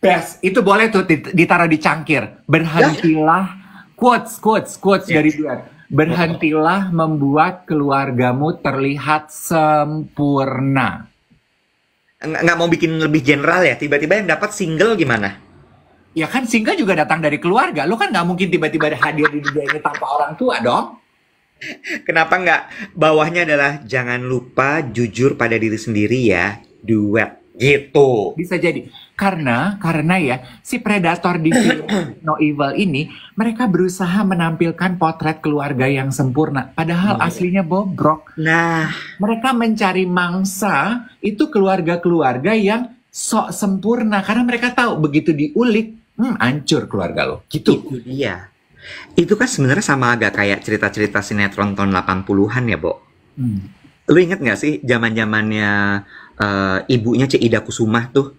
Speaker 1: best. Itu boleh tuh ditaruh di cangkir. Berhentilah quotes quotes quotes yeah. dari dia Berhentilah membuat keluargamu terlihat sempurna. Nggak mau bikin lebih general ya, tiba-tiba yang dapat single gimana? Ya kan single juga datang dari keluarga, lo kan nggak mungkin tiba-tiba hadir di dunia ini tanpa orang tua dong. Kenapa nggak bawahnya adalah jangan lupa jujur pada diri sendiri ya duet gitu bisa jadi karena karena ya si predator di film No Evil ini mereka berusaha menampilkan potret keluarga yang sempurna padahal nah, aslinya bobrok nah mereka mencari mangsa itu keluarga-keluarga yang sok sempurna karena mereka tahu begitu diulik hmm, hancur keluarga lo gitu itu dia itu kan sebenarnya sama agak kayak cerita-cerita sinetron tahun 80-an ya Bo hmm. lu inget gak sih zaman-zamannya uh, ibunya Cik Ida Kusuma tuh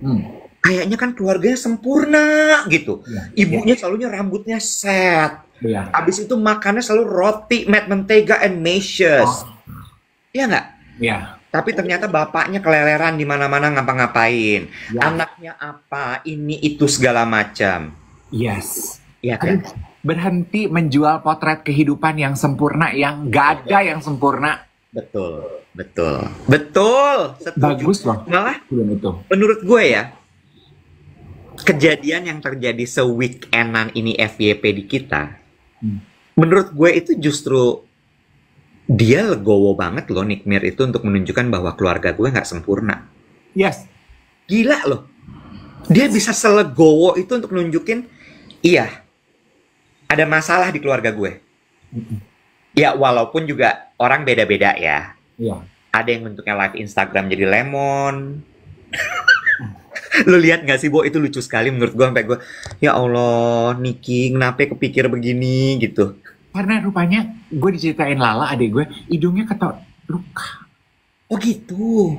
Speaker 1: hmm. kayaknya kan keluarganya sempurna gitu ya, ibunya ya. selalunya rambutnya set ya. abis itu makannya selalu roti met mentega and measures oh. Iya oh. nggak ya tapi ternyata bapaknya keleleran di mana-mana ngapa-ngapain ya. anaknya apa ini itu segala macam yes Iya kan? berhenti menjual potret kehidupan yang sempurna yang gak ada iya. yang sempurna Betul, betul, betul. Setuju. Bagus loh. Malah, itu. menurut gue ya, kejadian yang terjadi se-weekendan ini FYP di kita, hmm. menurut gue itu justru dia legowo banget loh Nick Mir itu untuk menunjukkan bahwa keluarga gue nggak sempurna. Yes. Gila loh. Dia bisa selegowo itu untuk nunjukin, iya, ada masalah di keluarga gue. Mm -mm Ya walaupun juga orang beda-beda ya. Iya. Ada yang bentuknya live Instagram jadi lemon. lu lihat gak sih, Bo? Itu lucu sekali menurut gue. Sampai gue, ya Allah, Niki, kenapa kepikir begini gitu. Karena rupanya gue diceritain Lala adik gue, hidungnya ketok luka. Oh gitu.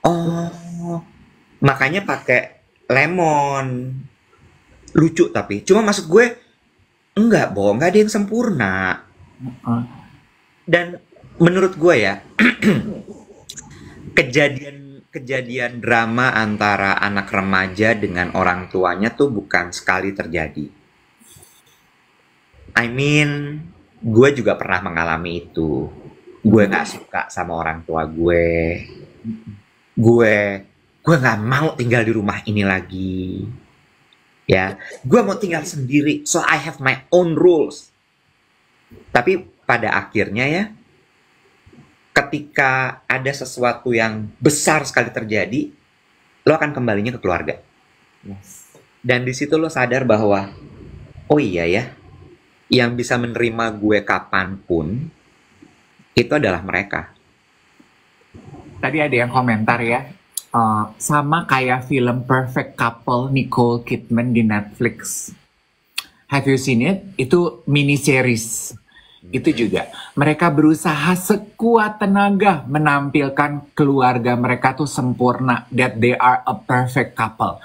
Speaker 1: Oh, makanya pakai lemon. Lucu tapi. Cuma maksud gue, Enggak, bohong. Enggak ada yang sempurna. Dan menurut gue ya, kejadian kejadian drama antara anak remaja dengan orang tuanya tuh bukan sekali terjadi. I mean, gue juga pernah mengalami itu. Gue nggak suka sama orang tua gue. Gue, gue nggak mau tinggal di rumah ini lagi ya gue mau tinggal sendiri so I have my own rules tapi pada akhirnya ya ketika ada sesuatu yang besar sekali terjadi lo akan kembalinya ke keluarga dan di situ lo sadar bahwa oh iya ya yang bisa menerima gue kapanpun itu adalah mereka tadi ada yang komentar ya uh, sama kayak film Perfect Couple Nicole Kidman di Netflix. Have you seen it? Itu mini series. Hmm. Itu juga mereka berusaha sekuat tenaga menampilkan keluarga mereka tuh sempurna that they are a perfect couple.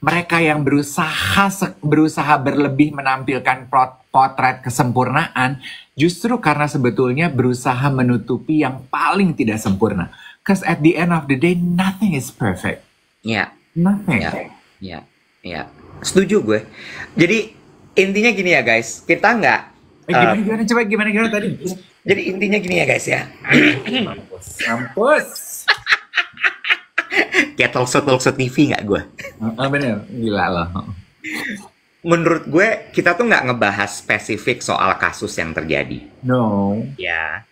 Speaker 1: Mereka yang berusaha berusaha berlebih menampilkan pot potret kesempurnaan justru karena sebetulnya berusaha menutupi yang paling tidak sempurna Because at the end of the day, nothing is perfect. Ya. Yeah. Nothing. Ya. Yeah. Ya. Yeah. Setuju gue. Jadi intinya gini ya guys, kita nggak. Eh, gimana, uh, gimana coba gimana gimana tadi? Jadi intinya gini ya guys ya. Kampus. Kayak talk show, TV nggak gue? Ah, bener, gila loh. Menurut gue kita tuh nggak ngebahas spesifik soal kasus yang terjadi. No. Ya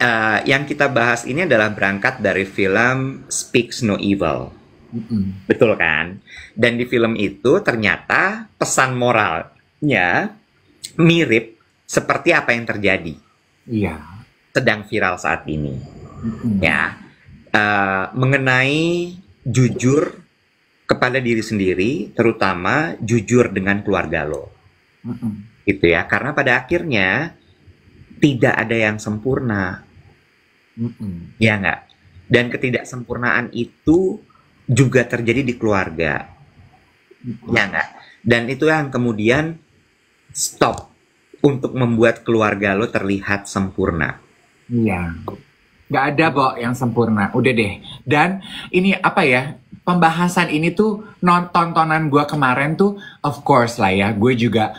Speaker 1: uh, yang kita bahas ini adalah berangkat dari film Speaks No Evil. Mm -hmm. Betul kan? Dan di film itu ternyata pesan moralnya mirip seperti apa yang terjadi. Iya. Yeah. Sedang viral saat ini. Mm -hmm. Ya. Uh, mengenai jujur kepada diri sendiri, terutama jujur dengan keluarga lo. Mm -hmm. Gitu ya. Karena pada akhirnya tidak ada yang sempurna mm Ya enggak. Dan ketidaksempurnaan itu juga terjadi di keluarga. mm Ya enggak. Dan itu yang kemudian stop untuk membuat keluarga lo terlihat sempurna. Iya. Nggak ada, kok yang sempurna. Udah deh. Dan ini apa ya, pembahasan ini tuh non tontonan gue kemarin tuh of course lah ya gue juga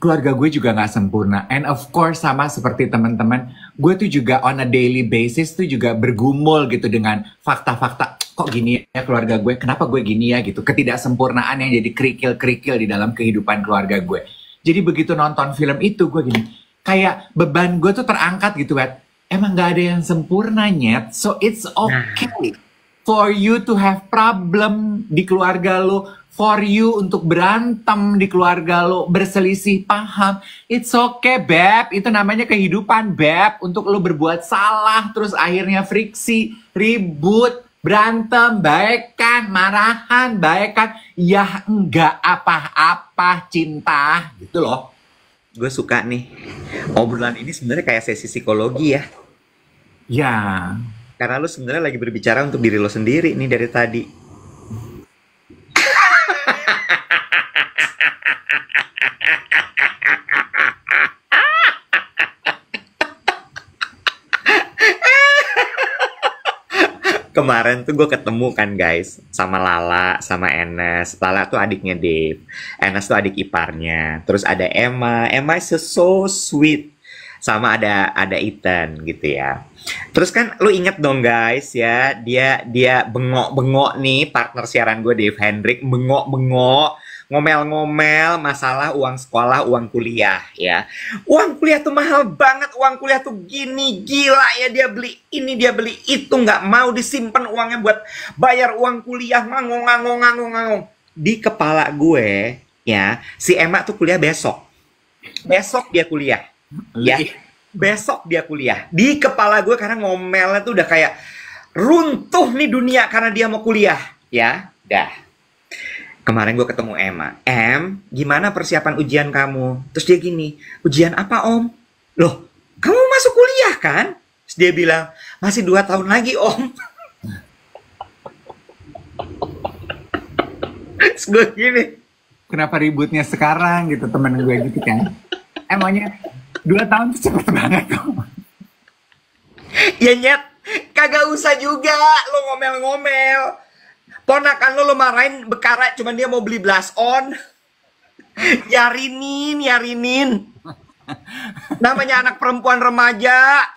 Speaker 1: keluarga gue juga nggak sempurna and of course sama seperti teman-teman gue tuh juga on a daily basis tuh juga bergumul gitu dengan fakta-fakta kok gini ya keluarga gue, kenapa gue gini ya gitu, ketidaksempurnaan yang jadi kerikil-kerikil di dalam kehidupan keluarga gue. Jadi begitu nonton film itu gue gini, kayak beban gue tuh terangkat gitu, Wet. Emang gak ada yang sempurna, Nyet, so it's okay. Nah for you to have problem di keluarga lo, for you untuk berantem di keluarga lo, berselisih paham. It's okay, Beb. Itu namanya kehidupan, Beb. Untuk lo berbuat salah, terus akhirnya friksi, ribut, berantem, baikan, marahan, baikan. Ya enggak apa-apa cinta, gitu loh. Gue suka nih. Obrolan ini sebenarnya kayak sesi psikologi ya. Ya, karena lu sebenarnya lagi berbicara untuk diri lo sendiri nih dari tadi. kemarin tuh gue ketemu kan guys sama Lala sama Enes Lala tuh adiknya Dave Enes tuh adik iparnya terus ada Emma Emma is so sweet sama ada ada Ethan gitu ya. Terus kan lu inget dong guys ya, dia dia bengok-bengok nih partner siaran gue Dave Hendrik bengok-bengok ngomel-ngomel masalah uang sekolah, uang kuliah ya. Uang kuliah tuh mahal banget, uang kuliah tuh gini gila ya dia beli ini dia beli itu nggak mau disimpan uangnya buat bayar uang kuliah ngangong ngangong ngangong ngangong di kepala gue ya si Emma tuh kuliah besok besok dia kuliah ya besok dia kuliah di kepala gue karena ngomelnya tuh udah kayak runtuh nih dunia karena dia mau kuliah ya dah kemarin gue ketemu Emma Em gimana persiapan ujian kamu terus dia gini ujian apa om loh kamu masuk kuliah kan terus dia bilang masih dua tahun lagi om terus gue gini kenapa ributnya sekarang gitu temen gue gitu kan emangnya eh, dua tahun tuh cepet banget kok ya nyet kagak usah juga lo ngomel-ngomel ponakan lo lo marahin bekara cuman dia mau beli blast on yarinin yarinin namanya anak perempuan remaja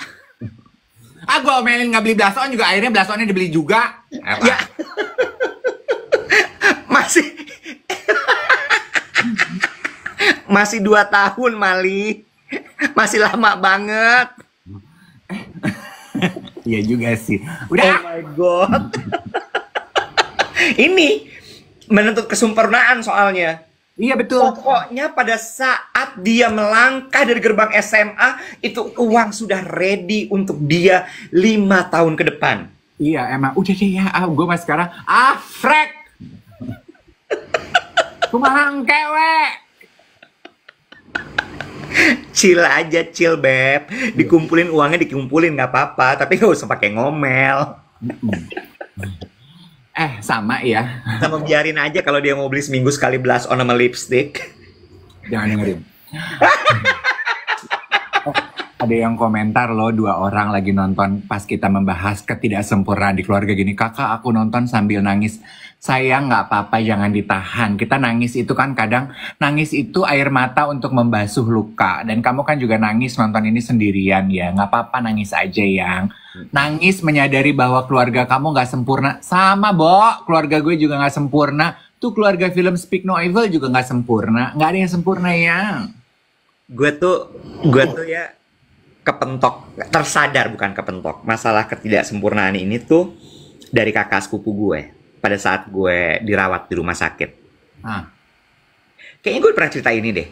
Speaker 1: ah gue omelin nggak beli blast on juga akhirnya blast onnya dibeli juga Elah. ya masih masih dua tahun Mali masih lama banget. Iya juga sih. Udah. Oh my god. ini menuntut kesempurnaan soalnya. Iya betul. Pokoknya pada saat dia melangkah dari gerbang SMA itu uang sudah ready untuk dia lima tahun ke depan. Iya emang udah deh ya, ah, gue mas sekarang ah frek, Kumahang kewek chill aja chill beb dikumpulin uangnya dikumpulin nggak apa-apa tapi nggak usah pakai ngomel eh sama ya sama biarin aja kalau dia mau beli seminggu sekali belas on sama lipstick jangan dengerin ada yang komentar loh dua orang lagi nonton pas kita membahas ketidaksempurnaan di keluarga gini kakak aku nonton sambil nangis saya nggak apa-apa jangan ditahan kita nangis itu kan kadang nangis itu air mata untuk membasuh luka dan kamu kan juga nangis nonton ini sendirian ya nggak apa-apa nangis aja yang hmm. nangis menyadari bahwa keluarga kamu nggak sempurna sama bo keluarga gue juga nggak sempurna tuh keluarga film Speak No Evil juga nggak sempurna nggak ada yang sempurna yang gue tuh gue tuh ya kepentok tersadar bukan kepentok masalah ketidaksempurnaan ini tuh dari kakak sepupu gue pada saat gue dirawat di rumah sakit ah. kayaknya gue pernah cerita ini deh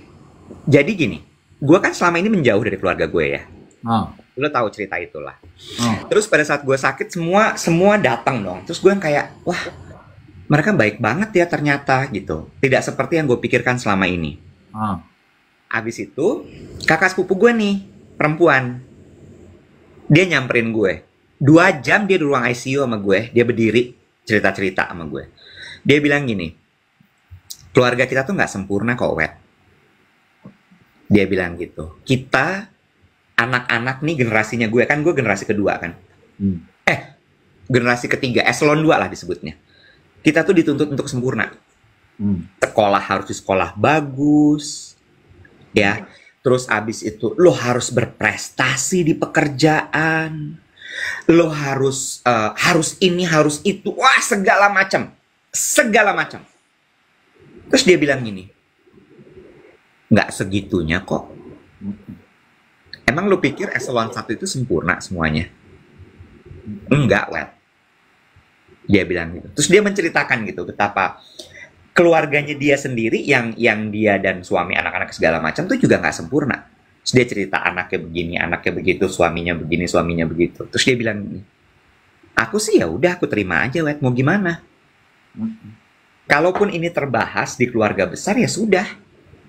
Speaker 1: jadi gini gue kan selama ini menjauh dari keluarga gue ya ah. lo tahu cerita itulah ah. terus pada saat gue sakit semua semua datang dong terus gue yang kayak wah mereka baik banget ya ternyata gitu tidak seperti yang gue pikirkan selama ini ah. abis itu kakak sepupu gue nih perempuan dia nyamperin gue dua jam dia di ruang ICU sama gue dia berdiri cerita cerita sama gue dia bilang gini keluarga kita tuh nggak sempurna kok wet dia bilang gitu kita anak-anak nih generasinya gue kan gue generasi kedua kan hmm. eh generasi ketiga eselon dua lah disebutnya kita tuh dituntut untuk sempurna hmm. sekolah harus di sekolah bagus ya hmm Terus abis itu lo harus berprestasi di pekerjaan. Lo harus uh, harus ini, harus itu. Wah, segala macam. Segala macam. Terus dia bilang gini. nggak segitunya kok. Emang lo pikir eselon 1 itu sempurna semuanya? Enggak, Wet. Dia bilang gitu. Terus dia menceritakan gitu betapa keluarganya dia sendiri yang yang dia dan suami anak-anak segala macam tuh juga nggak sempurna. Terus dia cerita anaknya begini, anaknya begitu, suaminya begini, suaminya begitu. Terus dia bilang aku sih ya udah aku terima aja, wet mau gimana? Kalaupun ini terbahas di keluarga besar ya sudah,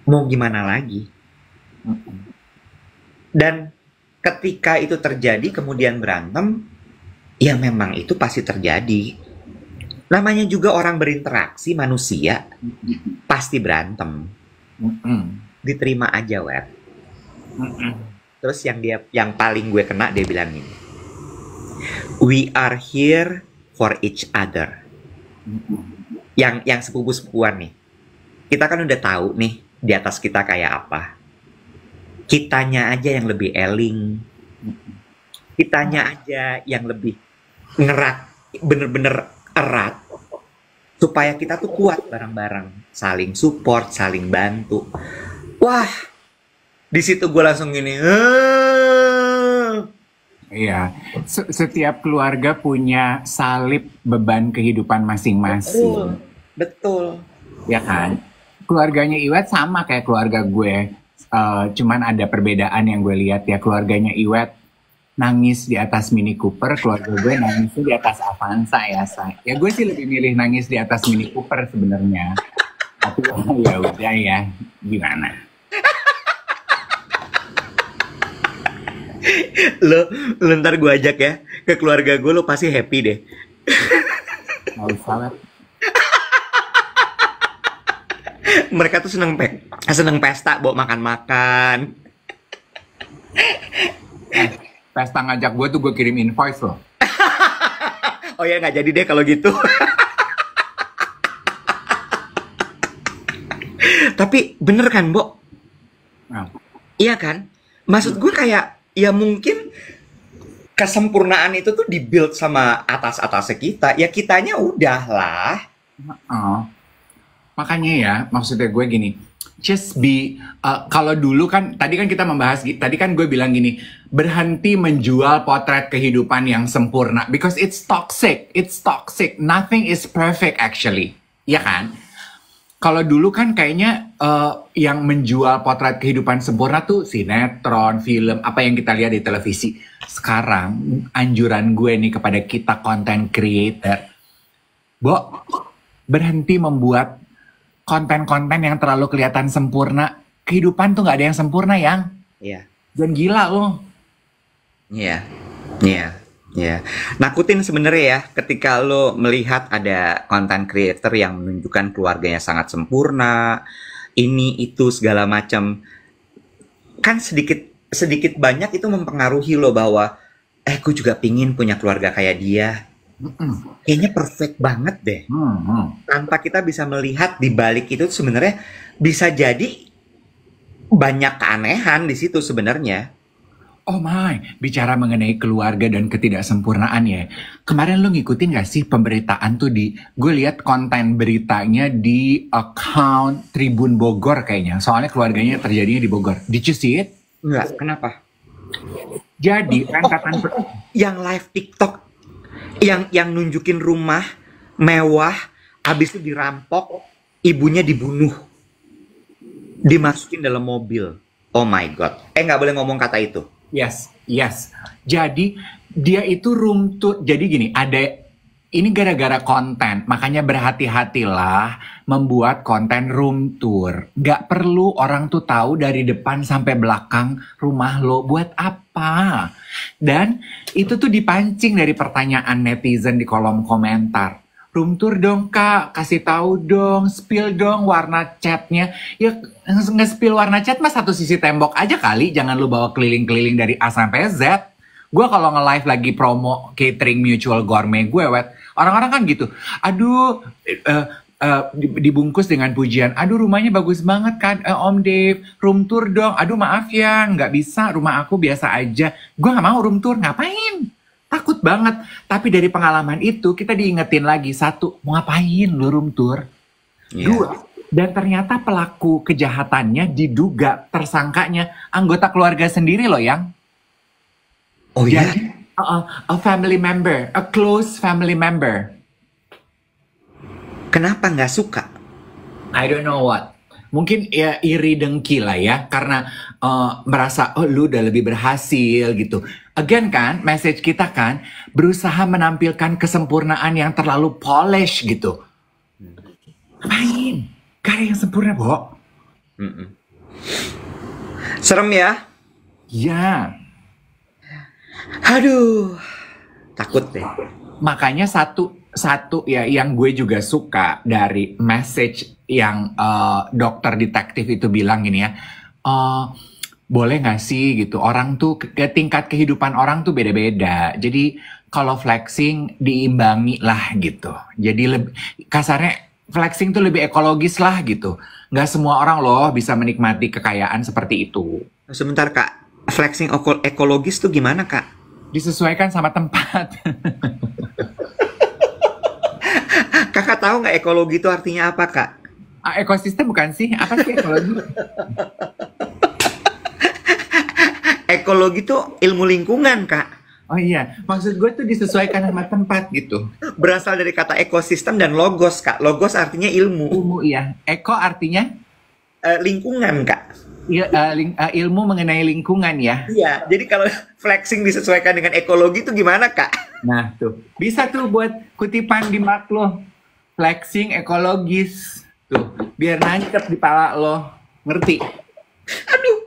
Speaker 1: mau gimana lagi? Dan ketika itu terjadi kemudian berantem, ya memang itu pasti terjadi namanya juga orang berinteraksi manusia pasti berantem diterima aja web terus yang dia yang paling gue kena dia bilang ini we are here for each other yang yang sepupu sepupuan nih kita kan udah tahu nih di atas kita kayak apa kitanya aja yang lebih eling kitanya aja yang lebih ngerak bener-bener erat supaya kita tuh kuat bareng-bareng, saling support, saling bantu. Wah, di situ gue langsung gini. Eee. Eh. Iya, setiap keluarga punya salib beban kehidupan masing-masing. Betul. Betul. Ya kan? Keluarganya Iwet sama kayak keluarga gue. Uh, cuman ada perbedaan yang gue lihat ya keluarganya Iwet nangis di atas Mini Cooper, keluarga gue nangis di atas Avanza ya, say. Ya gue sih lebih milih nangis di atas Mini Cooper sebenarnya. Tapi ya udah ya, gimana? lo, lo ntar gue ajak ya ke keluarga gue lo pasti happy deh. Mau salat Mereka tuh seneng pe seneng pesta, bawa makan-makan. Eh, pesta ngajak gue tuh gue kirim invoice loh. oh ya nggak jadi deh kalau gitu. Tapi bener kan, Bo? Nah. Iya kan? Maksud gue kayak ya mungkin kesempurnaan itu tuh dibuild sama atas-atasnya kita. Ya kitanya udahlah. Oh. Makanya ya, maksudnya gue gini, just be uh, kalau dulu kan tadi kan kita membahas tadi kan gue bilang gini berhenti menjual potret kehidupan yang sempurna because it's toxic it's toxic nothing is perfect actually ya kan kalau dulu kan kayaknya uh, yang menjual potret kehidupan sempurna tuh sinetron, film, apa yang kita lihat di televisi. Sekarang anjuran gue nih kepada kita content creator, Bo, berhenti membuat konten-konten yang terlalu kelihatan sempurna. Kehidupan tuh nggak ada yang sempurna, yang. Iya. Jangan gila lo. Iya. Iya. Ya, nakutin sebenarnya ya ketika lo melihat ada konten creator yang menunjukkan keluarganya sangat sempurna, ini itu segala macam, kan sedikit sedikit banyak itu mempengaruhi lo bahwa eh gue juga pingin punya keluarga kayak dia, Kayaknya perfect banget deh. Mm-mm. Tanpa kita bisa melihat di balik itu sebenarnya bisa jadi banyak keanehan di situ sebenarnya. Oh my, bicara mengenai keluarga dan ketidaksempurnaan ya. Kemarin lu ngikutin gak sih pemberitaan tuh di, gue lihat konten beritanya di account Tribun Bogor kayaknya. Soalnya keluarganya terjadinya di Bogor. Did you see it? Enggak, kenapa? Jadi, oh, oh, oh, yang live TikTok yang yang nunjukin rumah mewah habis itu dirampok ibunya dibunuh dimasukin dalam mobil oh my god eh nggak boleh ngomong kata itu yes yes jadi dia itu room tour jadi gini ada ini gara-gara konten, makanya berhati-hatilah membuat konten room tour. Gak perlu orang tuh tahu dari depan sampai belakang rumah lo buat apa. Dan itu tuh dipancing dari pertanyaan netizen di kolom komentar. Room tour dong kak, kasih tahu dong, spill dong warna catnya. Ya nge-spill warna cat mah satu sisi tembok aja kali, jangan lu bawa keliling-keliling dari A sampai Z. Gue kalau nge-live lagi promo catering mutual gourmet gue, wet. Orang-orang kan gitu. Aduh, uh, Uh, dibungkus dengan pujian, aduh rumahnya bagus banget kan, uh, Om Dave, room tour dong, aduh maaf ya, nggak bisa, rumah aku biasa aja, gue nggak mau room tour, ngapain? Takut banget. Tapi dari pengalaman itu kita diingetin lagi satu, mau ngapain lu room tour? Yeah. Dua, dan ternyata pelaku kejahatannya diduga tersangkanya anggota keluarga sendiri loh yang Oh ya? Yeah? Uh, uh, a family member, a close family member. Kenapa nggak suka? I don't know what. Mungkin ya iri dengki lah ya, karena uh, merasa oh lu udah lebih berhasil gitu. Again kan, message kita kan berusaha menampilkan kesempurnaan yang terlalu polish gitu. Main, Gak yang sempurna, bohong. Serem ya? Ya. Aduh, takut deh. Makanya satu satu ya yang gue juga suka dari message yang uh, dokter detektif itu bilang gini ya. Uh, boleh gak sih gitu orang tuh ke tingkat kehidupan orang tuh beda-beda jadi kalau flexing diimbangi lah gitu jadi lebih kasarnya flexing tuh lebih ekologis lah gitu Gak semua orang loh bisa menikmati kekayaan seperti itu sebentar kak flexing ekologis tuh gimana kak? Disesuaikan sama tempat. Kakak tahu nggak ekologi itu artinya apa kak? Ah, ekosistem bukan sih? Apa sih ekologi? ekologi itu ilmu lingkungan kak. Oh iya, maksud gue tuh disesuaikan sama tempat gitu. Berasal dari kata ekosistem dan logos kak. Logos artinya ilmu. Ilmu iya. Eko artinya? Uh, lingkungan kak il, uh, ling, uh, ilmu mengenai lingkungan ya. Iya, jadi kalau flexing disesuaikan dengan ekologi itu gimana kak? Nah tuh, bisa tuh buat kutipan di mark lo, flexing ekologis tuh, biar nancep di pala lo, ngerti? Aduh,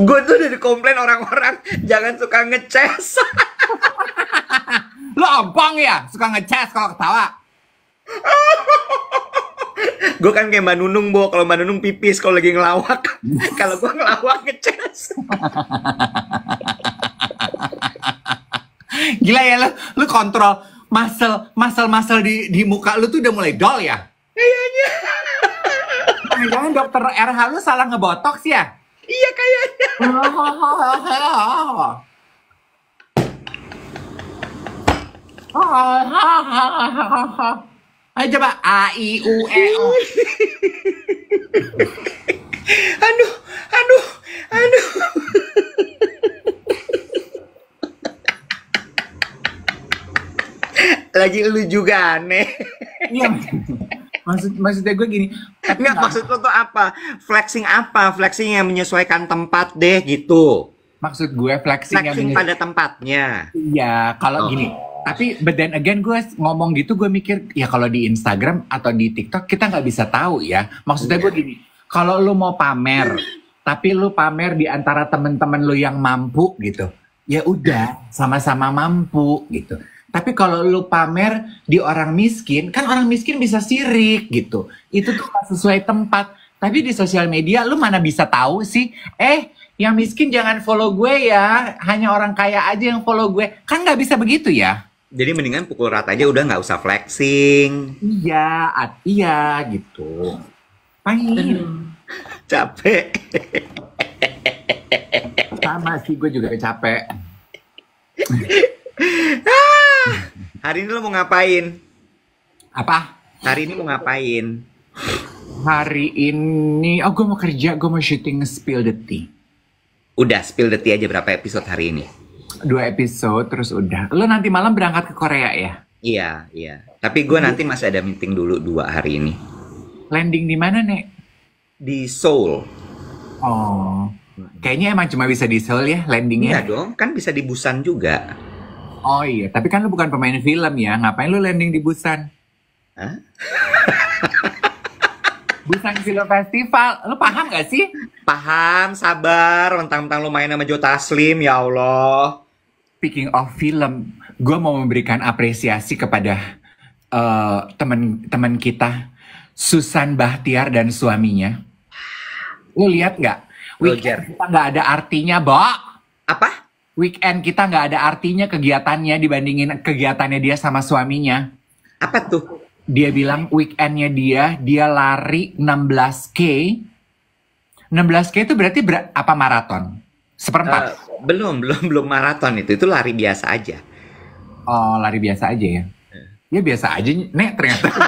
Speaker 1: gue tuh udah dikomplain orang-orang jangan suka ngeces. lo abang ya, suka ngeces kalau ketawa. gue kan kayak Mbak Nunung, Bo. Kalau Mbak Nunung pipis, kalau lagi ngelawak. kalau gue ngelawak ngecas. Gila ya, lu, lu kontrol muscle, muscle, muscle di, di muka lu tuh udah mulai dol ya? Kayaknya. Jangan dokter RH lu salah ngebotoks ya? Iya kayaknya. Oh, Ayo coba A I U E O. aduh, aduh, aduh. Lagi lu juga aneh. Iya. Maksud maksudnya gue gini. Enggak, maksud lu tuh apa? Flexing apa? Flexing yang menyesuaikan tempat deh gitu. Maksud gue flexing, flexing yang pada tempatnya. Iya, kalau oh. gini tapi but then again gue ngomong gitu gue mikir ya kalau di Instagram atau di TikTok kita nggak bisa tahu ya maksudnya gue iya. gini kalau lu mau pamer tapi lu pamer di antara temen-temen lu yang mampu gitu ya udah sama-sama mampu gitu tapi kalau lu pamer di orang miskin kan orang miskin bisa sirik gitu itu tuh gak sesuai tempat tapi di sosial media lu mana bisa tahu sih eh yang miskin jangan follow gue ya hanya orang kaya aja yang follow gue kan nggak bisa begitu ya jadi mendingan pukul rata aja udah nggak usah flexing. Iya, at, iya gitu. Pain. Capek. Sama sih gue juga capek. Ah, hari ini lo mau ngapain? Apa? Hari ini mau ngapain? Hari ini, oh gue mau kerja, gue mau syuting Spill the Tea. Udah, Spill the Tea aja berapa episode hari ini? dua episode terus udah. Lo nanti malam berangkat ke Korea ya? Iya, iya. Tapi gue nanti masih ada meeting dulu dua hari ini. Landing di mana, Nek? Di Seoul. Oh. Kayaknya emang cuma bisa di Seoul ya landingnya? Iya dong, kan bisa di Busan juga. Oh iya, tapi kan lu bukan pemain film ya. Ngapain lu landing di Busan? Hah? Busan Film Festival. Lu paham gak sih? Paham, sabar. Mentang-mentang lu main sama Jota Slim, ya Allah. Speaking of film, gue mau memberikan apresiasi kepada uh, eh, teman-teman kita, Susan Bahtiar dan suaminya. Lu lihat nggak? Weekend kita nggak ada artinya, Bo. Apa? Weekend kita nggak ada artinya kegiatannya dibandingin kegiatannya dia sama suaminya. Apa tuh? dia bilang weekendnya dia dia lari 16k 16k itu berarti ber, apa maraton seperempat uh, belum belum belum maraton itu itu lari biasa aja oh lari biasa aja ya uh. ya biasa aja nek ternyata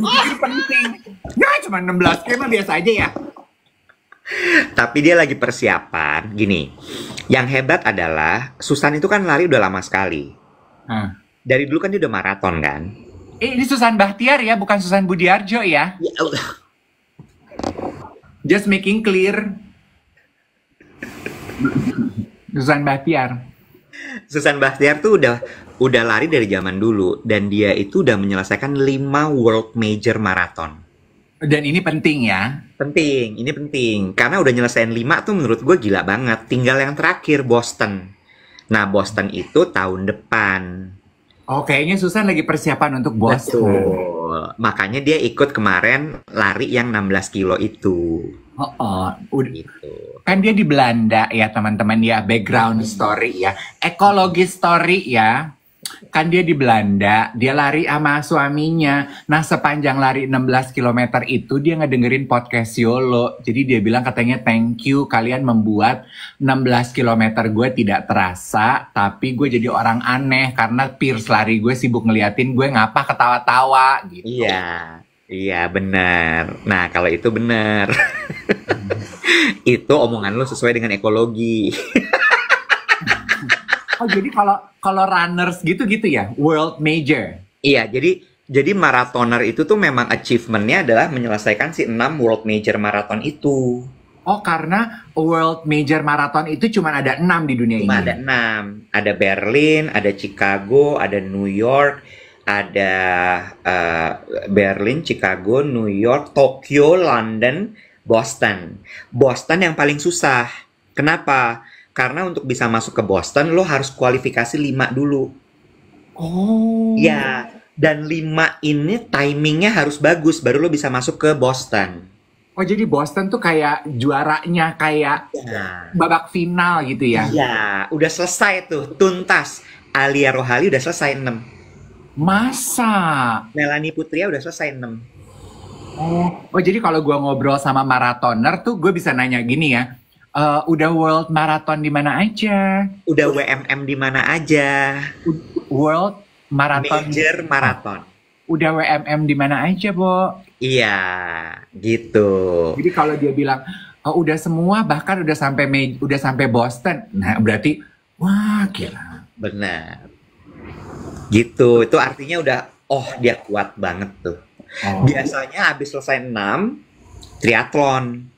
Speaker 1: Ini penting ya cuma 16k mah biasa aja ya tapi dia lagi persiapan gini yang hebat adalah Susan itu kan lari udah lama sekali Hmm. Dari dulu kan dia udah maraton kan. Eh, ini Susan Bahtiar ya, bukan Susan Budiarjo ya. ya Just making clear. Susan Bahtiar. Susan Bahtiar tuh udah udah lari dari zaman dulu dan dia itu udah menyelesaikan 5 world major marathon. Dan ini penting ya. Penting, ini penting. Karena udah nyelesain 5 tuh menurut gue gila banget. Tinggal yang terakhir Boston. Nah, Boston itu tahun depan. Oh, kayaknya Susan lagi persiapan untuk Boston. Betul. Makanya dia ikut kemarin lari yang 16 kilo itu. Oh, oh. Udah. Gitu. Kan dia di Belanda ya, teman-teman ya, background story ya, ekologi story ya kan dia di Belanda, dia lari sama suaminya. Nah, sepanjang lari 16 km itu dia ngedengerin podcast Yolo. Jadi dia bilang katanya thank you kalian membuat 16 km gue tidak terasa, tapi gue jadi orang aneh karena peers lari gue sibuk ngeliatin gue ngapa ketawa-tawa gitu. Iya. Iya benar. Nah kalau itu benar, itu omongan lo sesuai dengan ekologi. oh jadi kalau kalau runners gitu gitu ya world major iya jadi jadi maratoner itu tuh memang achievementnya adalah menyelesaikan si enam world major marathon itu Oh karena World Major Marathon itu cuma ada enam di dunia cuma ini. Ada enam, ada Berlin, ada Chicago, ada New York, ada uh, Berlin, Chicago, New York, Tokyo, London, Boston. Boston yang paling susah. Kenapa? Karena untuk bisa masuk ke Boston lo harus kualifikasi lima dulu. Oh. Ya, dan lima ini timingnya harus bagus baru lo bisa masuk ke Boston. Oh jadi Boston tuh kayak juaranya kayak ya. babak final gitu ya? Iya, udah selesai tuh, tuntas. Alia Rohali udah selesai 6. Masa? Melanie Putria udah selesai 6. Oh, oh jadi kalau gue ngobrol sama maratoner tuh gue bisa nanya gini ya, uh, udah World Marathon di mana aja, udah WMM di mana aja, World Marathon, Major Marathon, udah WMM di mana aja, Bo. Iya, gitu. Jadi kalau dia bilang oh, udah semua, bahkan udah sampai udah sampai Boston, nah berarti wah gila. Benar. Gitu, itu artinya udah oh dia kuat banget tuh. Oh. Biasanya habis selesai 6 triathlon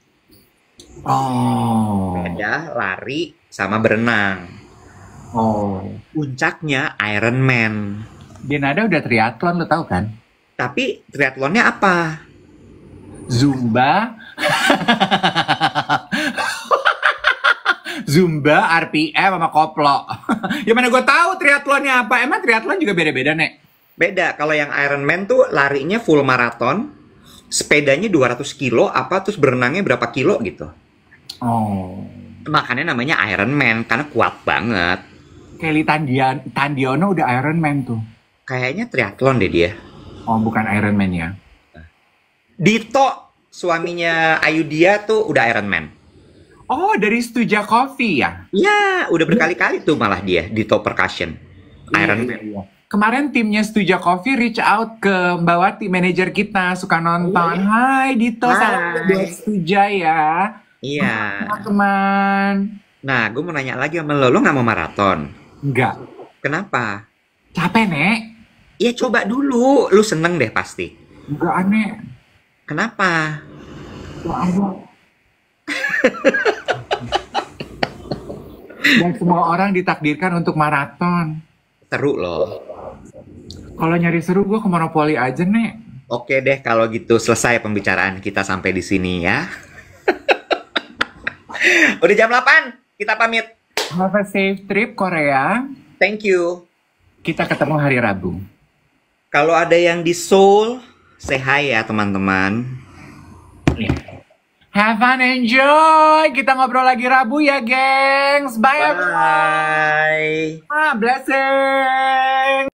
Speaker 1: Oh. Sepeda, lari, sama berenang. Oh. Puncaknya Iron Man. Denada udah triathlon lo tau kan? Tapi triathlonnya apa? Zumba. Zumba, RPM sama koplo. ya mana gue tahu triathlonnya apa? Emang triathlon juga beda-beda, Nek? Beda. Kalau yang Iron Man tuh larinya full maraton, sepedanya 200 kilo apa terus berenangnya berapa kilo gitu. Oh. Makanya namanya Iron Man karena kuat banget. Kelly Tandian, Tandiono udah Iron Man tuh. Kayaknya triathlon deh dia. Oh, bukan Iron Man ya. Dito suaminya Ayudia tuh udah Iron Man. Oh, dari Stuja Coffee ya? Ya, udah berkali-kali tuh malah dia Dito Percussion. Iya, Iron iya, Man. Iya. Kemarin timnya Stuja Coffee reach out ke Mbak Wati, manajer kita, suka nonton. Iya. Hai Dito, Hai. salam buat Stuja ya. Iya. Teman. Nah, gue mau nanya lagi sama lo, lo gak mau maraton? Enggak. Kenapa? Capek, Nek. Iya, coba dulu. Lu seneng deh pasti. Enggak, aneh. Kenapa? Wah, ya Dan semua orang ditakdirkan untuk maraton. Seru loh. Kalau nyari seru gue ke monopoli aja nek. Oke deh kalau gitu selesai pembicaraan kita sampai di sini ya. Udah jam 8, kita pamit. Have a safe trip Korea. Thank you. Kita ketemu hari Rabu. Kalau ada yang di Seoul, say hi ya teman-teman. Iya. Have fun, enjoy. Kita ngobrol lagi Rabu ya, gengs. Bye, Bye. everyone. Ah, blessing.